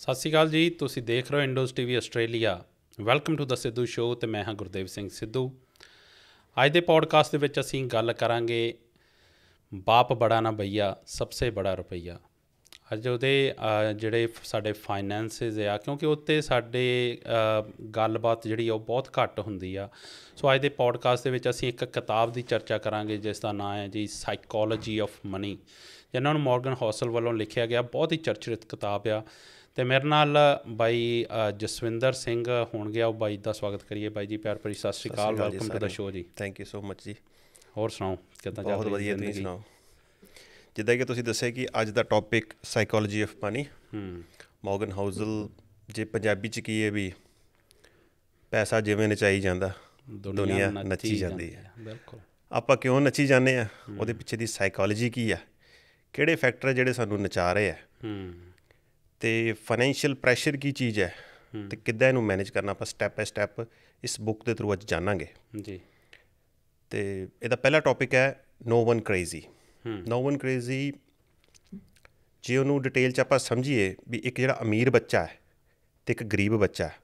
ਸਤਿ ਸ਼੍ਰੀ ਅਕਾਲ ਜੀ ਤੁਸੀਂ ਦੇਖ ਰਹੇ ਹੋ Indus TV Australia welcome to the Sidhu show ਤੇ ਮੈਂ ਹਾਂ ਗੁਰਦੇਵ ਸਿੰਘ ਸਿੱਧੂ ਅੱਜ ਦੇ ਪੋਡਕਾਸਟ ਦੇ ਵਿੱਚ ਅਸੀਂ ਗੱਲ ਕਰਾਂਗੇ ਬਾਪ ਬੜਾ ਨਾ ਬਈਆ ਸਭ ਤੋਂ ਬੜਾ ਰੁਪਈਆ ਅੱਜ ਉਹਦੇ ਜਿਹੜੇ ਸਾਡੇ ਫਾਈਨੈਂਸਸ ਆ ਕਿਉਂਕਿ ਉੱਤੇ ਸਾਡੇ ਗੱਲਬਾਤ ਜਿਹੜੀ ਉਹ ਬਹੁਤ ਘੱਟ ਹੁੰਦੀ ਆ ਸੋ ਅੱਜ ਦੇ ਪੋਡਕਾਸਟ ਦੇ ਵਿੱਚ ਅਸੀਂ ਇੱਕ ਕਿਤਾਬ ਦੀ ਚਰਚਾ ਕਰਾਂਗੇ ਜਿਸ ਦਾ ਨਾਮ ਹੈ ਜੀ ਸਾਈਕੋਲੋਜੀ ਆਫ ਮਨੀ ਜਿਹਨਾਂ ਨੂੰ ਮਾਰਗਨ ਹੌਸਲ ਵੱਲੋਂ ਲਿਖਿਆ ਗਿਆ ਬਹੁਤ ਹੀ ਚਰਚਿਤ ਕਿਤਾਬ ਆ ਤੇ ਮੇਰੇ ਨਾਲ ਬਾਈ ਜਸਵਿੰਦਰ ਸਿੰਘ ਹੋਣਗੇ ਆਓ ਬਾਈ ਦਾ ਸਵਾਗਤ ਕਰੀਏ ਬਾਈ ਜੀ ਪਿਆਰ ਭਰੀ ਸਤਿ ਸ਼੍ਰੀ ਅਕਾਲ ਵੈਲਕਮ ਟੂ ਦਾ ਸ਼ੋਅ ਜੀ ਥੈਂਕ ਯੂ ਸੋ ਮਚ ਜੀ ਹੋਰ ਸੁਣਾਓ ਕਿਦਾਂ ਚੱਲ ਰਿਹਾ ਬਹੁਤ ਵਧੀਆ ਤੁਸੀਂ ਸੁਣਾਓ ਜਿੱਦਾਂ ਕਿ ਤੁਸੀਂ ਦੱਸਿਆ ਕਿ ਅੱਜ ਦਾ ਟੌਪਿਕ ਸਾਈਕੋਲੋਜੀ ਆਫ ਮਨੀ ਹਮ ਮੌਰਗਨ ਹਾਊਜ਼ਲ ਜੇ ਪੰਜਾਬੀ ਚ ਕੀ ਹੈ ਵੀ ਪੈਸਾ ਜਿਵੇਂ ਨਚਾਈ ਜਾਂਦਾ ਦੁਨੀਆ ਨੱਚੀ ਜਾਂਦੀ ਹੈ ਬਿਲਕੁਲ ਆਪਾਂ ਕਿਉਂ ਨੱਚੀ ਜਾਂਦੇ ਆ ਉਹਦੇ ਪਿੱਛੇ ਦੀ ਸਾਈਕੋਲੋਜੀ ਕੀ ਆ ਕਿਹੜੇ ਫੈਕਟਰ ਜਿਹੜੇ ਸਾਨੂੰ ਨਚਾ ਰਹੇ ਆ ਹਮ ਤੇ ਫਾਈਨੈਂਸ਼ੀਅਲ ਪ੍ਰੈਸ਼ਰ ਕੀ ਚੀਜ਼ ਹੈ ਤੇ ਕਿੱਦਾਂ ਇਹਨੂੰ ਮੈਨੇਜ ਕਰਨਾ ਆਪਾਂ ਸਟੈਪ ਬਾਈ ਸਟੈਪ ਇਸ ਬੁੱਕ ਦੇ ਥਰੂ ਅੱਜ ਜਾਣਾਂਗੇ ਜੀ ਤੇ ਇਹਦਾ ਪਹਿਲਾ ਟੌਪਿਕ ਹੈ no one crazy no one crazy ਜੇ ਉਹਨੂੰ ਡਿਟੇਲ ਚ ਆਪਾਂ ਸਮਝੀਏ ਵੀ ਇੱਕ ਜਿਹੜਾ ਅਮੀਰ ਬੱਚਾ ਹੈ ਤੇ ਇੱਕ ਗਰੀਬ ਬੱਚਾ ਹੈ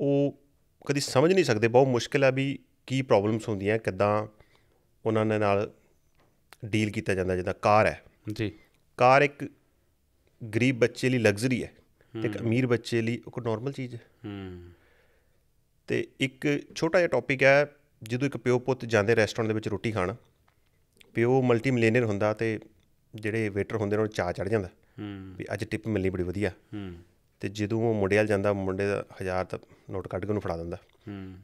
ਉਹ ਕਦੀ ਸਮਝ ਨਹੀਂ ਸਕਦੇ ਬਹੁਤ ਮੁਸ਼ਕਿਲ ਹੈ ਵੀ ਕੀ ਪ੍ਰੋਬਲਮਸ ਹੁੰਦੀਆਂ ਕਿਦਾਂ ਉਹਨਾਂ ਨਾਲ ਡੀਲ ਕੀਤਾ ਜਾਂਦਾ ਜਿੱਦਾਂ ਕਾਰ ਹੈ ਜੀ ਕਾਰ ਇੱਕ ਗਰੀਬ ਬੱਚੇ ਲਈ ਲਗਜ਼ਰੀ ਹੈ ਤੇ ਇੱਕ ਅਮੀਰ ਬੱਚੇ ਲਈ ਉਹ ਕੋ ਨਾਰਮਲ ਚੀਜ਼ ਹੈ ਹੂੰ ਤੇ ਇੱਕ ਛੋਟਾ ਜਿਹਾ ਟੌਪਿਕ ਹੈ ਜਦੋਂ ਇੱਕ ਪਿਓ ਪੁੱਤ ਜਾਂਦੇ ਰੈਸਟੋਰੈਂਟ ਦੇ ਵਿੱਚ ਰੋਟੀ ਖਾਣ ਪਿਓ ਮਲਟੀ ਮਿਲੀਨੀਅਰ ਹੁੰਦਾ ਤੇ ਜਿਹੜੇ ਵੇਟਰ ਹੁੰਦੇ ਨੇ ਉਹ ਚਾਹ ਚੜ ਜਾਂਦਾ ਹੂੰ ਵੀ ਅੱਜ ਟਿਪ ਮਿਲਣੀ ਬੜੀ ਵਧੀਆ ਹੂੰ ਤੇ ਜਦੋਂ ਉਹ ਮੁੰਡੇ ਵਾਲ ਜਾਂਦਾ ਮੁੰਡੇ ਦਾ ਹਜ਼ਾਰ ਦਾ ਨੋਟ ਕੱਢ ਕੇ ਉਹਨੂੰ ਫੜਾ ਦਿੰਦਾ ਹੂੰ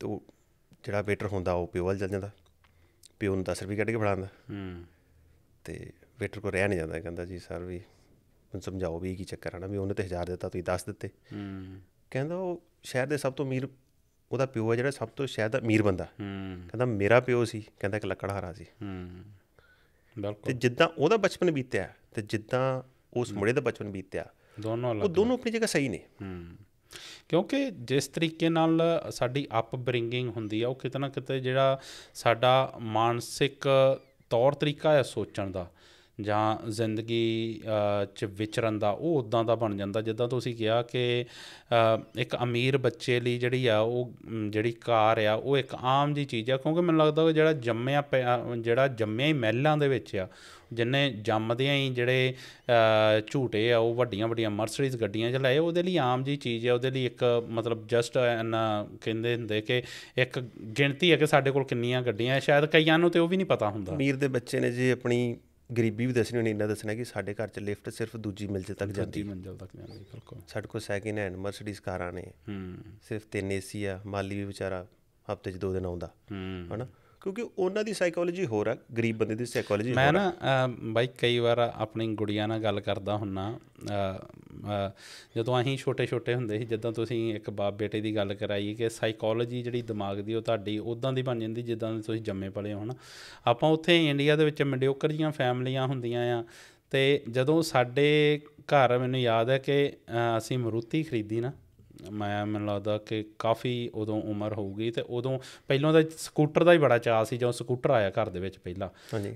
ਤੇ ਉਹ ਜਿਹੜਾ ਵੇਟਰ ਹੁੰਦਾ ਉਹ ਪਿਓ ਵਾਲ ਚੱਲ ਜਾਂਦਾ ਪਿਓ ਨੂੰ 10 ਰੁਪਏ ਕੱਢ ਕੇ ਫੜਾਉਂਦਾ ਹੂੰ ਤੇ ਵੇਟਰ ਕੋ ਰਹਿ ਨਹੀਂ ਜਾਂਦਾ ਕਹਿੰਦਾ ਜੀ ਸਰ ਵੀ ਮੈਨੂੰ ਸਮਝਾਓ ਵੀ ਕੀ ਚੱਕਰ ਆ ਵੀ ਉਹਨੇ ਤੇ 1000 ਦਿੱਤਾ ਤੁਸੀਂ ਦੱਸ ਦਿੱਤੇ ਹੂੰ ਕਹਿੰਦਾ ਉਹ ਸ਼ਹਿਰ ਦੇ ਸਭ ਤੋਂ ਅਮੀਰ ਉਹਦਾ ਪਿਓ ਹੈ ਜਿਹੜਾ ਸਭ ਤੋਂ ਸ਼ਹਿਰ ਦਾ ਅਮੀਰ ਬੰਦਾ ਹੂੰ ਕਹਿੰਦਾ ਮੇਰਾ ਪਿਓ ਸੀ ਕਹਿੰਦਾ ਇੱਕ ਲੱਕੜਹਾਰਾ ਸੀ ਹੂੰ ਬਿਲਕੁਲ ਤੇ ਜਿੱਦਾਂ ਉਹਦਾ ਬਚਪਨ ਬੀਤਿਆ ਤੇ ਜਿੱਦਾਂ ਉਸ ਮੁੰਡੇ ਦਾ ਬਚਪਨ ਬੀਤਿਆ ਦੋਨੋਂ ਅਲੱਗ ਉਹ ਦੋਨੋਂ ਆਪਣੀ ਜਗ੍ਹਾ ਸਹੀ ਨੇ ਹੂੰ ਕਿਉਂਕਿ ਜਿਸ ਤਰੀਕੇ ਨਾਲ ਸਾਡੀ ਅਪਬ੍ਰਿੰਗਿੰਗ ਹੁੰਦੀ ਆ ਉਹ ਕਿਤਨਾ ਕਿਤੇ ਜਿਹੜਾ ਸਾਡਾ ਮਾਨਸਿਕ ਤੌਰ ਤਰੀਕਾ ਹੈ ਸੋਚਣ ਦਾ ਜਾਂ ਜ਼ਿੰਦਗੀ ਚ ਵਿਚਰਨ ਦਾ ਉਹ ਉਦਾਂ ਦਾ ਬਣ ਜਾਂਦਾ ਜਿੱਦਾਂ ਤੁਸੀਂ ਕਿਹਾ ਕਿ ਇੱਕ ਅਮੀਰ ਬੱਚੇ ਲਈ ਜਿਹੜੀ ਆ ਉਹ ਜਿਹੜੀ ਕਾਰ ਆ ਉਹ ਇੱਕ ਆਮ ਜੀ ਚੀਜ਼ ਆ ਕਿਉਂਕਿ ਮੈਨੂੰ ਲੱਗਦਾ ਉਹ ਜਿਹੜਾ ਜੰਮਿਆ ਜਿਹੜਾ ਜੰਮਿਆ ਹੀ ਮਹਿਲਾਂ ਦੇ ਵਿੱਚ ਆ ਜਿੰਨੇ ਜੰਮਦਿਆਂ ਹੀ ਜਿਹੜੇ ਝੂਟੇ ਆ ਉਹ ਵੱਡੀਆਂ ਵੱਡੀਆਂ ਮਰਸਰੀਜ਼ ਗੱਡੀਆਂ ਚ ਲਾਏ ਉਹਦੇ ਲਈ ਆਮ ਜੀ ਚੀਜ਼ ਆ ਉਹਦੇ ਲਈ ਇੱਕ ਮਤਲਬ ਜਸਟ ਐਨ ਕਹਿੰਦੇ ਹੁੰਦੇ ਕਿ ਇੱਕ ਗਿਣਤੀ ਹੈ ਕਿ ਸਾਡੇ ਕੋਲ ਕਿੰਨੀਆਂ ਗੱਡੀਆਂ ਆ ਸ਼ਾਇਦ ਕਈਆਂ ਨੂੰ ਤੇ ਉਹ ਵੀ ਨਹੀਂ ਪਤਾ ਹੁੰਦਾ ਅਮੀਰ ਦੇ ਬੱਚੇ ਨੇ ਜੀ ਆਪਣੀ ਗਰੀਬੀ ਵੀ ਦੱਸਣੀ ਉਹਨੇ ਇਹਨਾਂ ਦੱਸਣਾ ਕਿ ਸਾਡੇ ਘਰ 'ਚ ਲਿਫਟ ਸਿਰਫ ਦੂਜੀ ਮਿਲਜੇ ਤੱਕ ਜਾਂਦੀ ਮੰਜ਼ਲ ਤੱਕ ਜਾਂਦੀ ਬਿਲਕੁਲ ਸਾਡੇ ਕੋਲ ਸੈਕਿੰਡ ਹੈਂਡ ਮਰਸੀਡੀਜ਼ ਕਾਰਾਂ ਨੇ ਹੂੰ ਸਿਰਫ ਤਿੰਨ ਏਸੀ ਆ ਮਾਲੀ ਵੀ ਵਿਚਾਰਾ ਹਫਤੇ 'ਚ ਦੋ ਦਿਨ ਆਉਂਦਾ ਹੂੰ ਹਨਾ ਕਿਉਂਕਿ ਉਹਨਾਂ ਦੀ ਸਾਈਕੋਲੋਜੀ ਹੋਰ ਆ ਗਰੀਬ ਬੰਦੇ ਦੀ ਸਾਈਕੋਲੋਜੀ ਮੈਂ ਨਾ ਬਾਈ ਕਈ ਵਾਰ ਆਪਣੀ ਗੁੜੀਆਂ ਨਾਲ ਗੱਲ ਕਰਦਾ ਹੁੰਨਾ ਜਦੋਂ ਅਸੀਂ ਛੋਟੇ-ਛੋਟੇ ਹੁੰਦੇ ਸੀ ਜਦੋਂ ਤੁਸੀਂ ਇੱਕ ਬਾਪ ਬੇਟੇ ਦੀ ਗੱਲ ਕਰਾਈ ਕਿ ਸਾਈਕੋਲੋਜੀ ਜਿਹੜੀ ਦਿਮਾਗ ਦੀ ਉਹ ਤੁਹਾਡੀ ਉਦਾਂ ਦੀ ਬਣ ਜਾਂਦੀ ਜਿੱਦਾਂ ਤੁਸੀਂ ਜੰਮੇ ਪਲੇ ਹਨ ਆਪਾਂ ਉੱਥੇ ਇੰਡੀਆ ਦੇ ਵਿੱਚ ਮਿਡਿਓਕਰ ਜੀਆਂ ਫੈਮਲੀਆਂ ਹੁੰਦੀਆਂ ਆ ਤੇ ਜਦੋਂ ਸਾਡੇ ਘਰ ਮੈਨੂੰ ਯਾਦ ਹੈ ਕਿ ਅਸੀਂ ਮਰੂਤੀ ਖਰੀਦੀ ਨਾ ਮੈਂ ਮੈਨੂੰ ਲੱਗਦਾ ਕਿ ਕਾਫੀ ਉਦੋਂ ਉਮਰ ਹੋਊਗੀ ਤੇ ਉਦੋਂ ਪਹਿਲਾਂ ਤਾਂ ਸਕੂਟਰ ਦਾ ਹੀ ਬੜਾ ਚਾਹ ਸੀ ਜਦੋਂ ਸਕੂਟਰ ਆਇਆ ਘਰ ਦੇ ਵਿੱਚ ਪਹਿਲਾਂ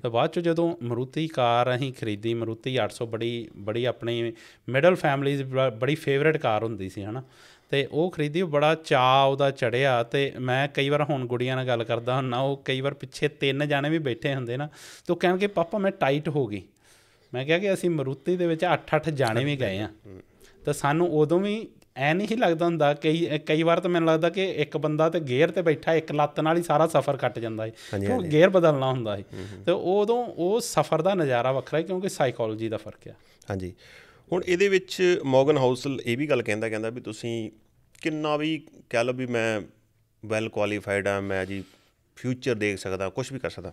ਤੇ ਬਾਅਦ ਚ ਜਦੋਂ ਮਰੂਤੀ ਕਾਰ ਅਸੀਂ ਖਰੀਦੀ ਮਰੂਤੀ 800 ਬੜੀ ਬੜੀ ਆਪਣੀ ਮਿਡਲ ਦੀ ਬੜੀ ਫੇਵਰਿਟ ਕਾਰ ਹੁੰਦੀ ਸੀ ਹਨਾ ਤੇ ਉਹ ਖਰੀਦੀ ਬੜਾ ਚਾਹ ਉਹਦਾ ਚੜਿਆ ਤੇ ਮੈਂ ਕਈ ਵਾਰ ਹੁਣ ਗੁੜੀਆਂ ਨਾਲ ਗੱਲ ਕਰਦਾ ਨਾ ਉਹ ਕਈ ਵਾਰ ਪਿੱਛੇ ਤਿੰਨ ਜਾਣੇ ਵੀ ਬੈਠੇ ਹੁੰਦੇ ਨਾ ਤੋਂ ਕਹਿਣ ਕਿ ਪਾਪਾ ਮੈਂ ਟਾਈਟ ਹੋ ਗਈ ਮੈਂ ਕਿਹਾ ਕਿ ਅਸੀਂ ਮਰੂਤੀ ਦੇ ਵਿੱਚ 8-8 ਜਾਣੇ ਵੀ ਗਏ ਆ ਤਾਂ ਸਾਨੂੰ ਉਦੋਂ ਵੀ ਐ ਨਹੀਂ ਲੱਗਦਾ ਹੁੰਦਾ ਕਈ ਕਈ ਵਾਰ ਤਾਂ ਮੈਨੂੰ ਲੱਗਦਾ ਕਿ ਇੱਕ ਬੰਦਾ ਤੇ ਗੇਅਰ ਤੇ ਬੈਠਾ ਇੱਕ ਲੱਤ ਨਾਲ ਹੀ ਸਾਰਾ ਸਫ਼ਰ ਕੱਟ ਜਾਂਦਾ ਹੈ ਉਹ ਗੇਅਰ ਬਦਲਣਾ ਹੁੰਦਾ ਹੈ ਤੇ ਉਦੋਂ ਉਹ ਸਫ਼ਰ ਦਾ ਨਜ਼ਾਰਾ ਵੱਖਰਾ ਹੈ ਕਿਉਂਕਿ ਸਾਈਕੋਲੋਜੀ ਦਾ ਫਰਕ ਹੈ ਹਾਂਜੀ ਹੁਣ ਇਹਦੇ ਵਿੱਚ ਮੋਗਨ ਹਾਊਸਲ ਇਹ ਵੀ ਗੱਲ ਕਹਿੰਦਾ ਕਹਿੰਦਾ ਵੀ ਤੁਸੀਂ ਕਿੰਨਾ ਵੀ ਕਹਿ ਲਓ ਵੀ ਮੈਂ ਵੈਲ ਕੁਆਲੀਫਾਈਡ ਆ ਮੈਂ ਜੀ ਫਿਊਚਰ ਦੇਖ ਸਕਦਾ ਕੁਝ ਵੀ ਕਰ ਸਕਦਾ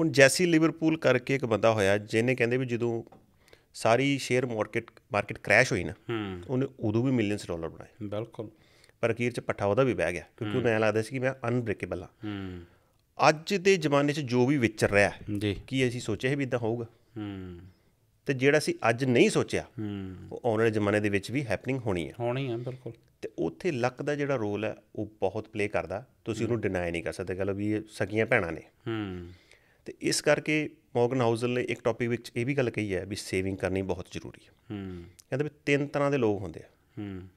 ਹੁਣ ਜੈਸੀ ਲਿਵਰਪੂਲ ਕਰਕੇ ਇੱਕ ਬੰਦਾ ਹੋਇਆ ਜਿਹਨੇ ਕਹਿੰਦੇ ਵੀ ਜਦੋਂ ਸਾਰੀ ਸ਼ੇਅਰ ਮਾਰਕੀਟ ਮਾਰਕੀਟ ਕ੍ਰੈਸ਼ ਹੋਈ ਨਾ ਉਹਨੇ ਉਦੋਂ ਵੀ ਮਿਲੀਅਨਸ ਡਾਲਰ ਬਣਾਏ ਬਿਲਕੁਲ ਪਰ ਅਖੀਰ ਚ ਪੱਠਾ ਉਹਦਾ ਵੀ ਬਹਿ ਗਿਆ ਕਿਉਂਕਿ ਉਹਨੇ ਲੱਗਦਾ ਸੀ ਕਿ ਮੈਂ ਅਨਬ੍ਰੇਕੇਬਲ ਆ ਅੱਜ ਦੇ ਜ਼ਮਾਨੇ 'ਚ ਜੋ ਵੀ ਵਿਚਰ ਰਿਹਾ ਜੀ ਕੀ ਅਸੀਂ ਸੋਚਿਆ ਵੀ ਇਦਾਂ ਹੋਊਗਾ ਹੂੰ ਤੇ ਜਿਹੜਾ ਸੀ ਅੱਜ ਨਹੀਂ ਸੋਚਿਆ ਹੂੰ ਉਹ ਆਉਣ ਵਾਲੇ ਜ਼ਮਾਨੇ ਦੇ ਵਿੱਚ ਵੀ ਹੈਪਨਿੰਗ ਹੋਣੀ ਹੈ ਹੋਣੀ ਹੈ ਬਿਲਕੁਲ ਤੇ ਉੱਥੇ ਲੱਕ ਦਾ ਜਿਹੜਾ ਰੋਲ ਹੈ ਉਹ ਬਹੁਤ ਪਲੇ ਕਰਦਾ ਤੁਸੀਂ ਉਹਨੂੰ ਡਿਨਾਈ ਨਹੀਂ ਕਰ ਸਕਦੇ ਗੱਲ ਵੀ ਇਹ ਸਕੀਆਂ ਭੈਣਾਂ ਨੇ ਹੂੰ ਤੇ ਇਸ ਕਰਕੇ ਮੋਰਗਨ ਹਾਊਸਲ ਨੇ ਇੱਕ ਟੌਪਿਕ ਵਿੱਚ ਇਹ ਵੀ ਗੱਲ ਕਹੀ ਹੈ ਵੀ ਸੇਵਿੰਗ ਕਰਨੀ ਬਹੁਤ ਜ਼ਰੂਰੀ ਹੈ ਹੂੰ ਕਹਿੰਦੇ ਵੀ ਤਿੰਨ ਤਰ੍ਹਾਂ ਦੇ ਲੋਕ ਹੁੰਦੇ ਆ ਹੂੰ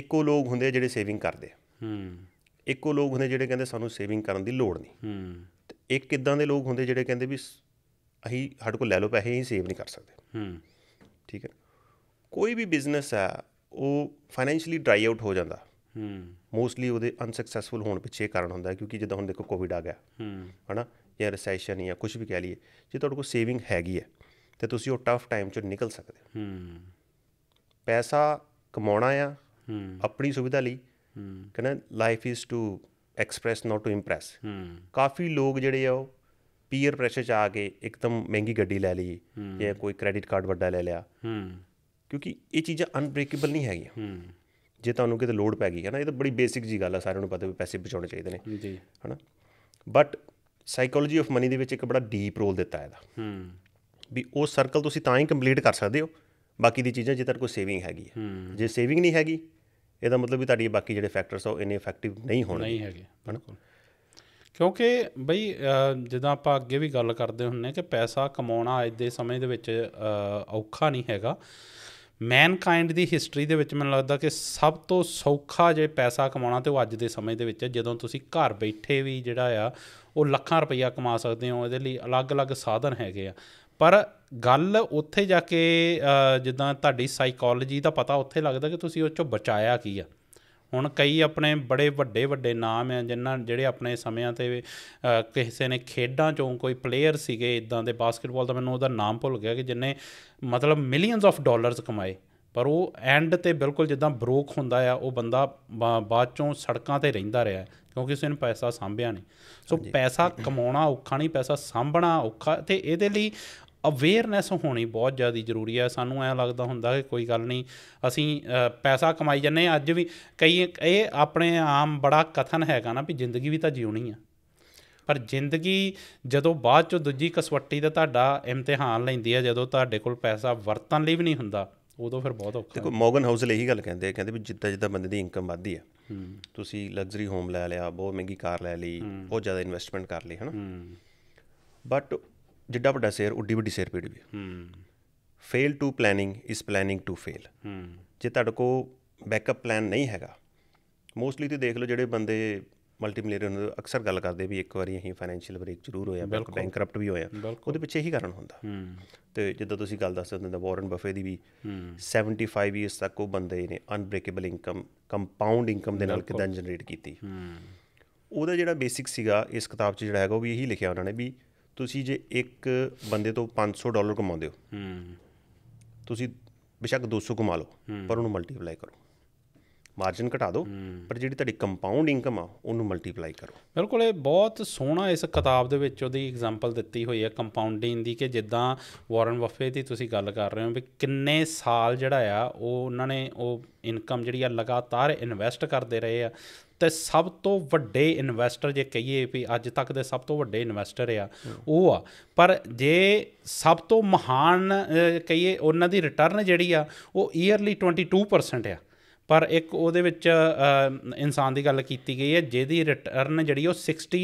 ਇੱਕੋ ਲੋਕ ਹੁੰਦੇ ਆ ਜਿਹੜੇ ਸੇਵਿੰਗ ਕਰਦੇ ਆ ਹੂੰ ਇੱਕੋ ਲੋਕ ਹੁੰਦੇ ਜਿਹੜੇ ਕਹਿੰਦੇ ਸਾਨੂੰ ਸੇਵਿੰਗ ਕਰਨ ਦੀ ਲੋੜ ਨਹੀਂ ਹੂੰ ਤੇ ਇੱਕ ਇਦਾਂ ਦੇ ਲੋਕ ਹੁੰਦੇ ਜਿਹੜੇ ਕਹਿੰਦੇ ਵੀ ਅਸੀਂ ਸਾਡੇ ਕੋਲ ਲੈ ਲਓ ਪੈਸੇ ਹੀ ਸੇਵ ਨਹੀਂ ਕਰ ਸਕਦੇ ਹੂੰ ਠੀਕ ਹੈ ਕੋਈ ਵੀ ਬਿਜ਼ਨਸ ਆ ਉਹ ਫਾਈਨੈਂਸ਼ੀਅਲੀ ਡਰਾਈ ਆਊਟ ਹੋ ਜਾਂਦਾ ਹੂੰ ਮੋਸਟਲੀ ਉਹਦੇ ਅਨਸਕਸੈਸਫੁਲ ਹੋਣ ਪਿੱਛੇ ਕਾਰਨ ਹੁੰਦਾ ਕਿਉਂਕਿ ਜਦੋਂ ਹੁਣ ਦੇਖੋ ਕੋਵਿਡ ਆ ਗਿਆ ਹੂੰ ਹਨਾ ਜਾਂ ਰੈਸੈਸ਼ਨ ਜਾਂ ਕੁਝ ਵੀ ਕਹਿ ਲਈਏ ਜੇ ਤੁਹਾਡੇ ਕੋਲ ਸੇਵਿੰਗ ਹੈਗੀ ਹੈ ਤੇ ਤੁਸੀਂ ਉਹ ਟਫ ਟਾਈਮ ਚੋਂ ਨਿਕਲ ਸਕਦੇ ਹੋ ਹੂੰ ਪੈਸਾ ਕਮਾਉਣਾ ਆ ਹੂੰ ਆਪਣੀ ਸੁਵਿਧਾ ਲਈ ਹੂੰ ਕਹਿੰਦਾ life is to express not to impress ਹੂੰ ਕਾਫੀ ਲੋਕ ਜਿਹੜੇ ਆ ਉਹ ਪੀਅਰ ਪ੍ਰੈਸ਼ਰ ਚ ਆ ਕੇ ਇੱਕਦਮ ਮਹਿੰਗੀ ਗੱਡੀ ਲੈ ਲਈ ਜਾਂ ਕੋਈ ਕ੍ਰੈਡਿਟ ਕਾਰਡ ਵੱਡਾ ਲੈ ਲਿਆ ਹੂੰ ਕਿਉਂਕਿ ਇਹ ਚੀਜ਼ਾਂ ਅਨਬ੍ਰੇਕੇਬਲ ਨਹੀਂ ਹੈਗੀਆਂ ਹੂੰ ਜੇ ਤੁਹਾਨੂੰ ਕਿਤੇ ਲੋਡ ਪੈ ਗਈ ਹੈ ਨਾ ਇਹ ਤਾਂ ਬੜੀ ਬੇਸਿਕ ਜੀ ਗੱਲ ਆ ਸਾਰਿਆਂ ਨੂੰ ਪਤਾ ਵੀ ਪੈਸੇ ਬਚਾਉਣੇ ਚਾਹੀਦੇ ਨੇ ਜੀ ਹਨਾ ਬਟ ਸਾਈਕੋਲੋਜੀ ਆਫ ਮਨੀ ਦੇ ਵਿੱਚ ਇੱਕ ਬੜਾ ਡੀਪ ਰੋਲ ਦਿੱਤਾ ਹੈ ਇਹਦਾ ਹੂੰ ਵੀ ਉਹ ਸਰਕਲ ਤੁਸੀਂ ਤਾਂ ਹੀ ਕੰਪਲੀਟ ਕਰ ਸਕਦੇ ਹੋ ਬਾਕੀ ਦੀ ਚੀਜ਼ਾਂ ਜੇ ਤੁਹਾਡੇ ਕੋਈ ਸੇਵਿੰਗ ਹੈਗੀ ਹੈ ਜੇ ਸੇਵਿੰਗ ਨਹੀਂ ਹੈਗੀ ਇਹਦਾ ਮਤਲਬ ਵੀ ਤੁਹਾਡੀ ਬਾਕੀ ਜਿਹੜੇ ਫੈਕਟਰਸ ਆ ਉਹ ਇਨੇ ਇਫੈਕਟਿਵ ਨਹੀਂ ਹੋਣਗੇ ਨਹੀਂ ਹੈਗੇ ਬਿਲਕੁਲ ਕਿਉਂਕਿ ਬਈ ਜਦੋਂ ਆਪਾਂ ਅੱਗੇ ਵੀ ਗੱਲ ਕਰਦੇ ਹੁੰਨੇ ਕਿ ਪੈਸਾ ਕਮਾਉਣਾ ਅੱਜ ਦੇ ਸਮੇਂ ਦੇ ਵਿੱਚ ਔਖਾ ਨਹੀਂ ਹੈਗਾ ਮੈਨਕਾਈਂਡ ਦੀ ਹਿਸਟਰੀ ਦੇ ਵਿੱਚ ਮੈਨੂੰ ਲੱਗਦਾ ਕਿ ਸਭ ਤੋਂ ਸੌਖਾ ਜੇ ਪੈਸਾ ਕਮਾਉਣਾ ਤੇ ਉਹ ਅੱਜ ਦੇ ਸਮੇਂ ਦੇ ਵਿੱਚ ਜਦੋਂ ਤੁਸੀਂ ਘਰ ਬੈਠੇ ਵੀ ਜਿਹੜਾ ਆ ਉਹ ਲੱਖਾਂ ਰੁਪਈਆ ਕਮਾ ਸਕਦੇ ਹੋ ਇਹਦੇ ਲਈ ਅਲੱਗ-ਅਲੱਗ ਸਾਧਨ ਹੈਗੇ ਆ ਪਰ ਗੱਲ ਉੱਥੇ ਜਾ ਕੇ ਜਿੱਦਾਂ ਤੁਹਾਡੀ ਸਾਈਕੋਲੋਜੀ ਦਾ ਪਤਾ ਉੱਥੇ ਲੱਗਦਾ ਕਿ ਤੁਸੀਂ ਉਹ ਚੋਂ ਬਚਾਇਆ ਕੀ ਆ ਹੁਣ ਕਈ ਆਪਣੇ ਬੜੇ ਵੱਡੇ ਵੱਡੇ ਨਾਮ ਆ ਜਿਨ੍ਹਾਂ ਜਿਹੜੇ ਆਪਣੇ ਸਮਿਆਂ ਤੇ ਕਿਸੇ ਨੇ ਖੇਡਾਂ ਚੋਂ ਕੋਈ ਪਲੇਅਰ ਸੀਗੇ ਇਦਾਂ ਦੇ ਬਾਸਕਟਬਾਲ ਦਾ ਮੈਨੂੰ ਉਹਦਾ ਨਾਮ ਭੁੱਲ ਗਿਆ ਕਿ ਜਿਨੇ ਮਤਲਬ ਮਿਲੀਅਨਸ ਆਫ ਡਾਲਰਸ ਕਮਾਏ ਪਰ ਉਹ ਐਂਡ ਤੇ ਬਿਲਕੁਲ ਜਿੱਦਾਂ ਬਰੋਕ ਹੁੰਦਾ ਆ ਉਹ ਬੰਦਾ ਬਾਅਦ ਚੋਂ ਸੜਕਾਂ ਤੇ ਰਹਿੰਦਾ ਰਿਹਾ ਕਿਉਂਕਿ ਕਿਸੇ ਨੇ ਪੈਸਾ ਸਾਂਭਿਆ ਨਹੀਂ ਸੋ ਪੈਸਾ ਕਮਾਉਣਾ ਔਖਾ ਨਹੀਂ ਪੈਸਾ ਸਾਂਭਣਾ ਔਖਾ ਤੇ ਇਹਦੇ ਲਈ ਅਵੇਅਰਨੈਸ ਹੋਣੀ ਬਹੁਤ ਜ਼ਿਆਦਾ ਜ਼ਰੂਰੀ ਹੈ ਸਾਨੂੰ ਐ ਲੱਗਦਾ ਹੁੰਦਾ ਕਿ ਕੋਈ ਗੱਲ ਨਹੀਂ ਅਸੀਂ ਪੈਸਾ ਕਮਾਈ ਜੰਨੇ ਅੱਜ ਵੀ ਕਈ ਇਹ ਆਪਣੇ ਆਮ ਬੜਾ ਕਥਨ ਹੈਗਾ ਨਾ ਵੀ ਜ਼ਿੰਦਗੀ ਵੀ ਤਾਂ ਜਿਉਣੀ ਆ ਪਰ ਜ਼ਿੰਦਗੀ ਜਦੋਂ ਬਾਅਦ ਚ ਦੂਜੀ ਕਸਵੱਟੀ ਦਾ ਤੁਹਾਡਾ ਇਮਤਿਹਾਨ ਲੈਂਦੀ ਆ ਜਦੋਂ ਤੁਹਾਡੇ ਕੋਲ ਪੈਸਾ ਵਰਤਣ ਲਈ ਵੀ ਨਹੀਂ ਹੁੰਦਾ ਉਦੋਂ ਫਿਰ ਬਹੁਤ ਔਖਾ ਦੇਖੋ ਹਾਊਸ ਲਈ ਇਹੀ ਗੱਲ ਕਹਿੰਦੇ ਆ ਕਹਿੰਦੇ ਵੀ ਜਿੱਦਾਂ ਜਿੱਦਾਂ ਬੰਦੇ ਦੀ ਇਨਕਮ ਵੱਧਦੀ ਆ ਤੁਸੀਂ ਲਗਜ਼ਰੀ ਹੋਮ ਲੈ ਲਿਆ ਬਹੁਤ ਮਹਿੰਗੀ ਕਾਰ ਲੈ ਲਈ ਬਹੁਤ ਜ਼ਿਆਦਾ ਇਨਵੈਸਟਮੈਂਟ ਕਰ ਲਈ ਹਨਾ ਬਟ ਜਿੱਡਾ ਵੱਡਾ ਸ਼ੇਅਰ ਉੱਡੀ ਵੱਡੀ ਸ਼ੇਅਰ ਪੀੜ ਵੀ ਹਮ fail to planning is planning to fail ਜੇ ਤੁਹਾਡੇ ਕੋ ਬੈਕਅਪ ਪਲਾਨ ਨਹੀਂ ਹੈਗਾ ਮੋਸਟਲੀ ਤੇ ਦੇਖ ਲਓ ਜਿਹੜੇ ਬੰਦੇ ਮਲਟੀਮਿਲੀਅਨਰ ਨੂੰ ਅਕਸਰ ਗੱਲ ਕਰਦੇ ਵੀ ਇੱਕ ਵਾਰੀ ਅਸੀਂ ਫਾਈਨੈਂਸ਼ੀਅਲ ਬ੍ਰੇਕ ਜ਼ਰੂਰ ਹੋਇਆ ਬੈਂਕਰਪਟ ਵੀ ਹੋਇਆ ਉਹਦੇ ਪਿੱਛੇ ਇਹੀ ਕਾਰਨ ਹੁੰਦਾ ਤੇ ਜਿੱਦਾਂ ਤੁਸੀਂ ਗੱਲ ਦੱਸਦੇ ਹੁੰਦੇ ਵਾਰਨ ਬਫੇ ਦੀ ਵੀ 75 ਇਅਰਸ ਤੱਕ ਉਹ ਬੰਦੇ ਨੇ ਅਨਬ੍ਰੇਕੇਬਲ ਇਨਕਮ ਕੰਪਾਊਂਡ ਇਨਕਮ ਦੇ ਨਾਲ ਕਿਦਾਂ ਜਨਰੇਟ ਕੀਤੀ ਉਹਦਾ ਜਿਹੜਾ ਬੇਸਿਕ ਸੀਗਾ ਇਸ ਕਿਤਾਬ 'ਚ ਜਿਹੜਾ ਹੈਗਾ ਉਹ ਵੀ ਇਹੀ ਲਿਖਿਆ ਉਹਨਾਂ ਨੇ ਵੀ ਤੁਸੀਂ ਜੇ ਇੱਕ ਬੰਦੇ ਤੋਂ 500 ਡਾਲਰ ਕਮਾਉਂਦੇ ਹੋ ਤੁਸੀਂ ਬਿਸ਼ੱਕ 200 ਕਮਾ ਲਓ ਪਰ ਉਹਨੂੰ ਮਲਟੀਪਲਾਈ ਕਰੋ ਮਾਰਜਨ ਘਟਾ ਦਿਓ ਪਰ ਜਿਹੜੀ ਤੁਹਾਡੀ ਕੰਪਾਊਂਡ ਇਨਕਮ ਆ ਉਹਨੂੰ ਮਲਟੀਪਲਾਈ ਕਰੋ ਬਿਲਕੁਲ ਇਹ ਬਹੁਤ ਸੋਹਣਾ ਇਸ ਕਿਤਾਬ ਦੇ ਵਿੱਚ ਉਹਦੀ ਐਗਜ਼ਾਮਪਲ ਦਿੱਤੀ ਹੋਈ ਹੈ ਕੰਪਾਊਂਡਿੰਗ ਦੀ ਕਿ ਜਿੱਦਾਂ ਵਾਰਨ ਬਫੇ ਦੀ ਤੁਸੀਂ ਗੱਲ ਕਰ ਰਹੇ ਹੋ ਵੀ ਕਿੰਨੇ ਸਾਲ ਜਿਹੜਾ ਆ ਉਹ ਉਹਨਾਂ ਨੇ ਉਹ ਇਨਕਮ ਜਿਹੜੀ ਆ ਲਗਾਤਾਰ ਇਨਵੈਸਟ ਕਰਦੇ ਰਹੇ ਆ ਤੇ ਸਭ ਤੋਂ ਵੱਡੇ ਇਨਵੈਸਟਰ ਜੇ ਕਹੀਏ ਵੀ ਅੱਜ ਤੱਕ ਦੇ ਸਭ ਤੋਂ ਵੱਡੇ ਇਨਵੈਸਟਰ ਆ ਉਹ ਆ ਪਰ ਜੇ ਸਭ ਤੋਂ ਮਹਾਨ ਕਹੀਏ ਉਹਨਾਂ ਦੀ ਰਿਟਰਨ ਜਿਹੜੀ ਆ ਉਹ ਈਅਰਲੀ 22% ਆ ਪਰ ਇੱਕ ਉਹਦੇ ਵਿੱਚ ਇਨਸਾਨ ਦੀ ਗੱਲ ਕੀਤੀ ਗਈ ਹੈ ਜਿਹਦੀ ਰਿਟਰਨ ਜਿਹੜੀ ਉਹ 60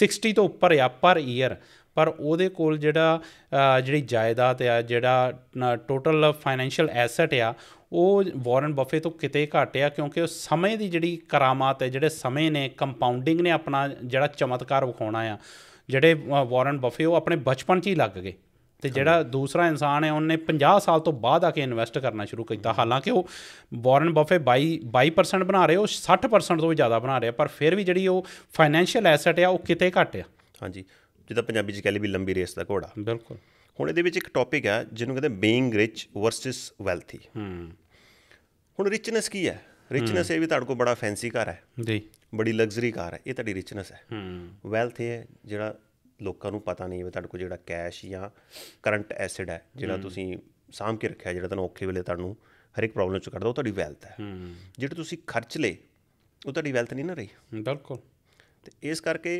60 ਤੋਂ ਉੱਪਰ ਆ ਪਰ ਈਅਰ ਪਰ ਉਹਦੇ ਕੋਲ ਜਿਹੜਾ ਜਿਹੜੀ ਜਾਇਦਾਦ ਆ ਜਿਹੜਾ ਟੋਟਲ ਫਾਈਨੈਂਸ਼ੀਅਲ ਐਸੈਟ ਆ ਉਹ ਵਾਰਨ ਬਫੇ ਤੋਂ ਕਿਤੇ ਘੱਟ ਆ ਕਿਉਂਕਿ ਉਹ ਸਮੇਂ ਦੀ ਜਿਹੜੀ ਕਰਾਮਾਤ ਹੈ ਜਿਹੜੇ ਸਮੇਂ ਨੇ ਕੰਪਾਊਂਡਿੰਗ ਨੇ ਆਪਣਾ ਜਿਹੜਾ ਚਮਤਕਾਰ ਵਿਖਾਉਣਾ ਆ ਜਿਹੜੇ ਵਾਰਨ ਬਫੇ ਉਹ ਆਪਣੇ ਬਚਪਨ 'ਚ ਹੀ ਲੱਗ ਗਏ ਤੇ ਜਿਹੜਾ ਦੂਸਰਾ ਇਨਸਾਨ ਹੈ ਉਹਨੇ 50 ਸਾਲ ਤੋਂ ਬਾਅਦ ਆ ਕੇ ਇਨਵੈਸਟ ਕਰਨਾ ਸ਼ੁਰੂ ਕੀਤਾ ਹਾਲਾਂਕਿ ਉਹ ਵਾਰਨ ਬਫੇ 22 22% ਬਣਾ ਰਹੇ ਉਹ 60% ਤੋਂ ਵੀ ਜ਼ਿਆਦਾ ਬਣਾ ਰਿਹਾ ਪਰ ਫਿਰ ਵੀ ਜਿਹੜੀ ਉਹ ਫਾਈਨੈਂਸ਼ੀਅਲ ਐਸੈਟ ਆ ਉਹ ਕਿਤੇ ਘਟ ਆ ਹਾਂਜੀ ਜਿੱਦਾਂ ਪੰਜਾਬੀ ਚ ਕਹਿੰਦੇ ਵੀ ਲੰਬੀ ਰੇਸ ਦਾ ਘੋੜਾ ਬਿਲਕੁਲ ਹੁਣ ਇਹਦੇ ਵਿੱਚ ਇੱਕ ਟੌਪਿਕ ਹੈ ਜਿਹਨੂੰ ਕਹਿੰਦੇ ਬੀਇੰਗ ਰਿਚ ਵਰਸਸ ਵੈਲਥੀ ਹੂੰ ਹੁਣ ਰਿਚਨੈਸ ਕੀ ਹੈ ਰਿਚਨੈਸ ਇਹ ਵੀ ਤੁਹਾਡੇ ਕੋਲ ਬੜਾ ਫੈਂਸੀ ਘਰ ਹੈ ਜੀ ਬੜੀ ਲਗਜ਼ਰੀ ਕਾਰ ਹੈ ਇਹ ਤੁਹਾਡੀ ਰਿਚਨੈਸ ਹੈ ਹੂੰ ਵੈਲਥ ਇਹ ਜਿਹੜਾ ਲੋਕਾਂ ਨੂੰ ਪਤਾ ਨਹੀਂ ਵੀ ਤੁਹਾਡੇ ਕੋਲ ਜਿਹੜਾ ਕੈਸ਼ ਜਾਂ ਕਰੰਟ ਐਸਿਡ ਹੈ ਜਿਹੜਾ ਤੁਸੀਂ ਸਾਂਭ ਕੇ ਰੱਖਿਆ ਜਿਹੜਾ ਤੁਹਾਨੂੰ ਔਖੇ ਵੇਲੇ ਤੁਹਾਨੂੰ ਹਰ ਇੱਕ ਪ੍ਰੋਬਲਮ ਚ ਕੱਢਦਾ ਉਹ ਤੁਹਾਡੀ ਵੈਲਥ ਹੈ ਜਿਹੜੇ ਤੁਸੀਂ ਖਰਚ ਲੇ ਉਹ ਤੁਹਾਡੀ ਵੈਲਥ ਨਹੀਂ ਨਾ ਰਹੀ ਬਿਲਕੁਲ ਤੇ ਇਸ ਕਰਕੇ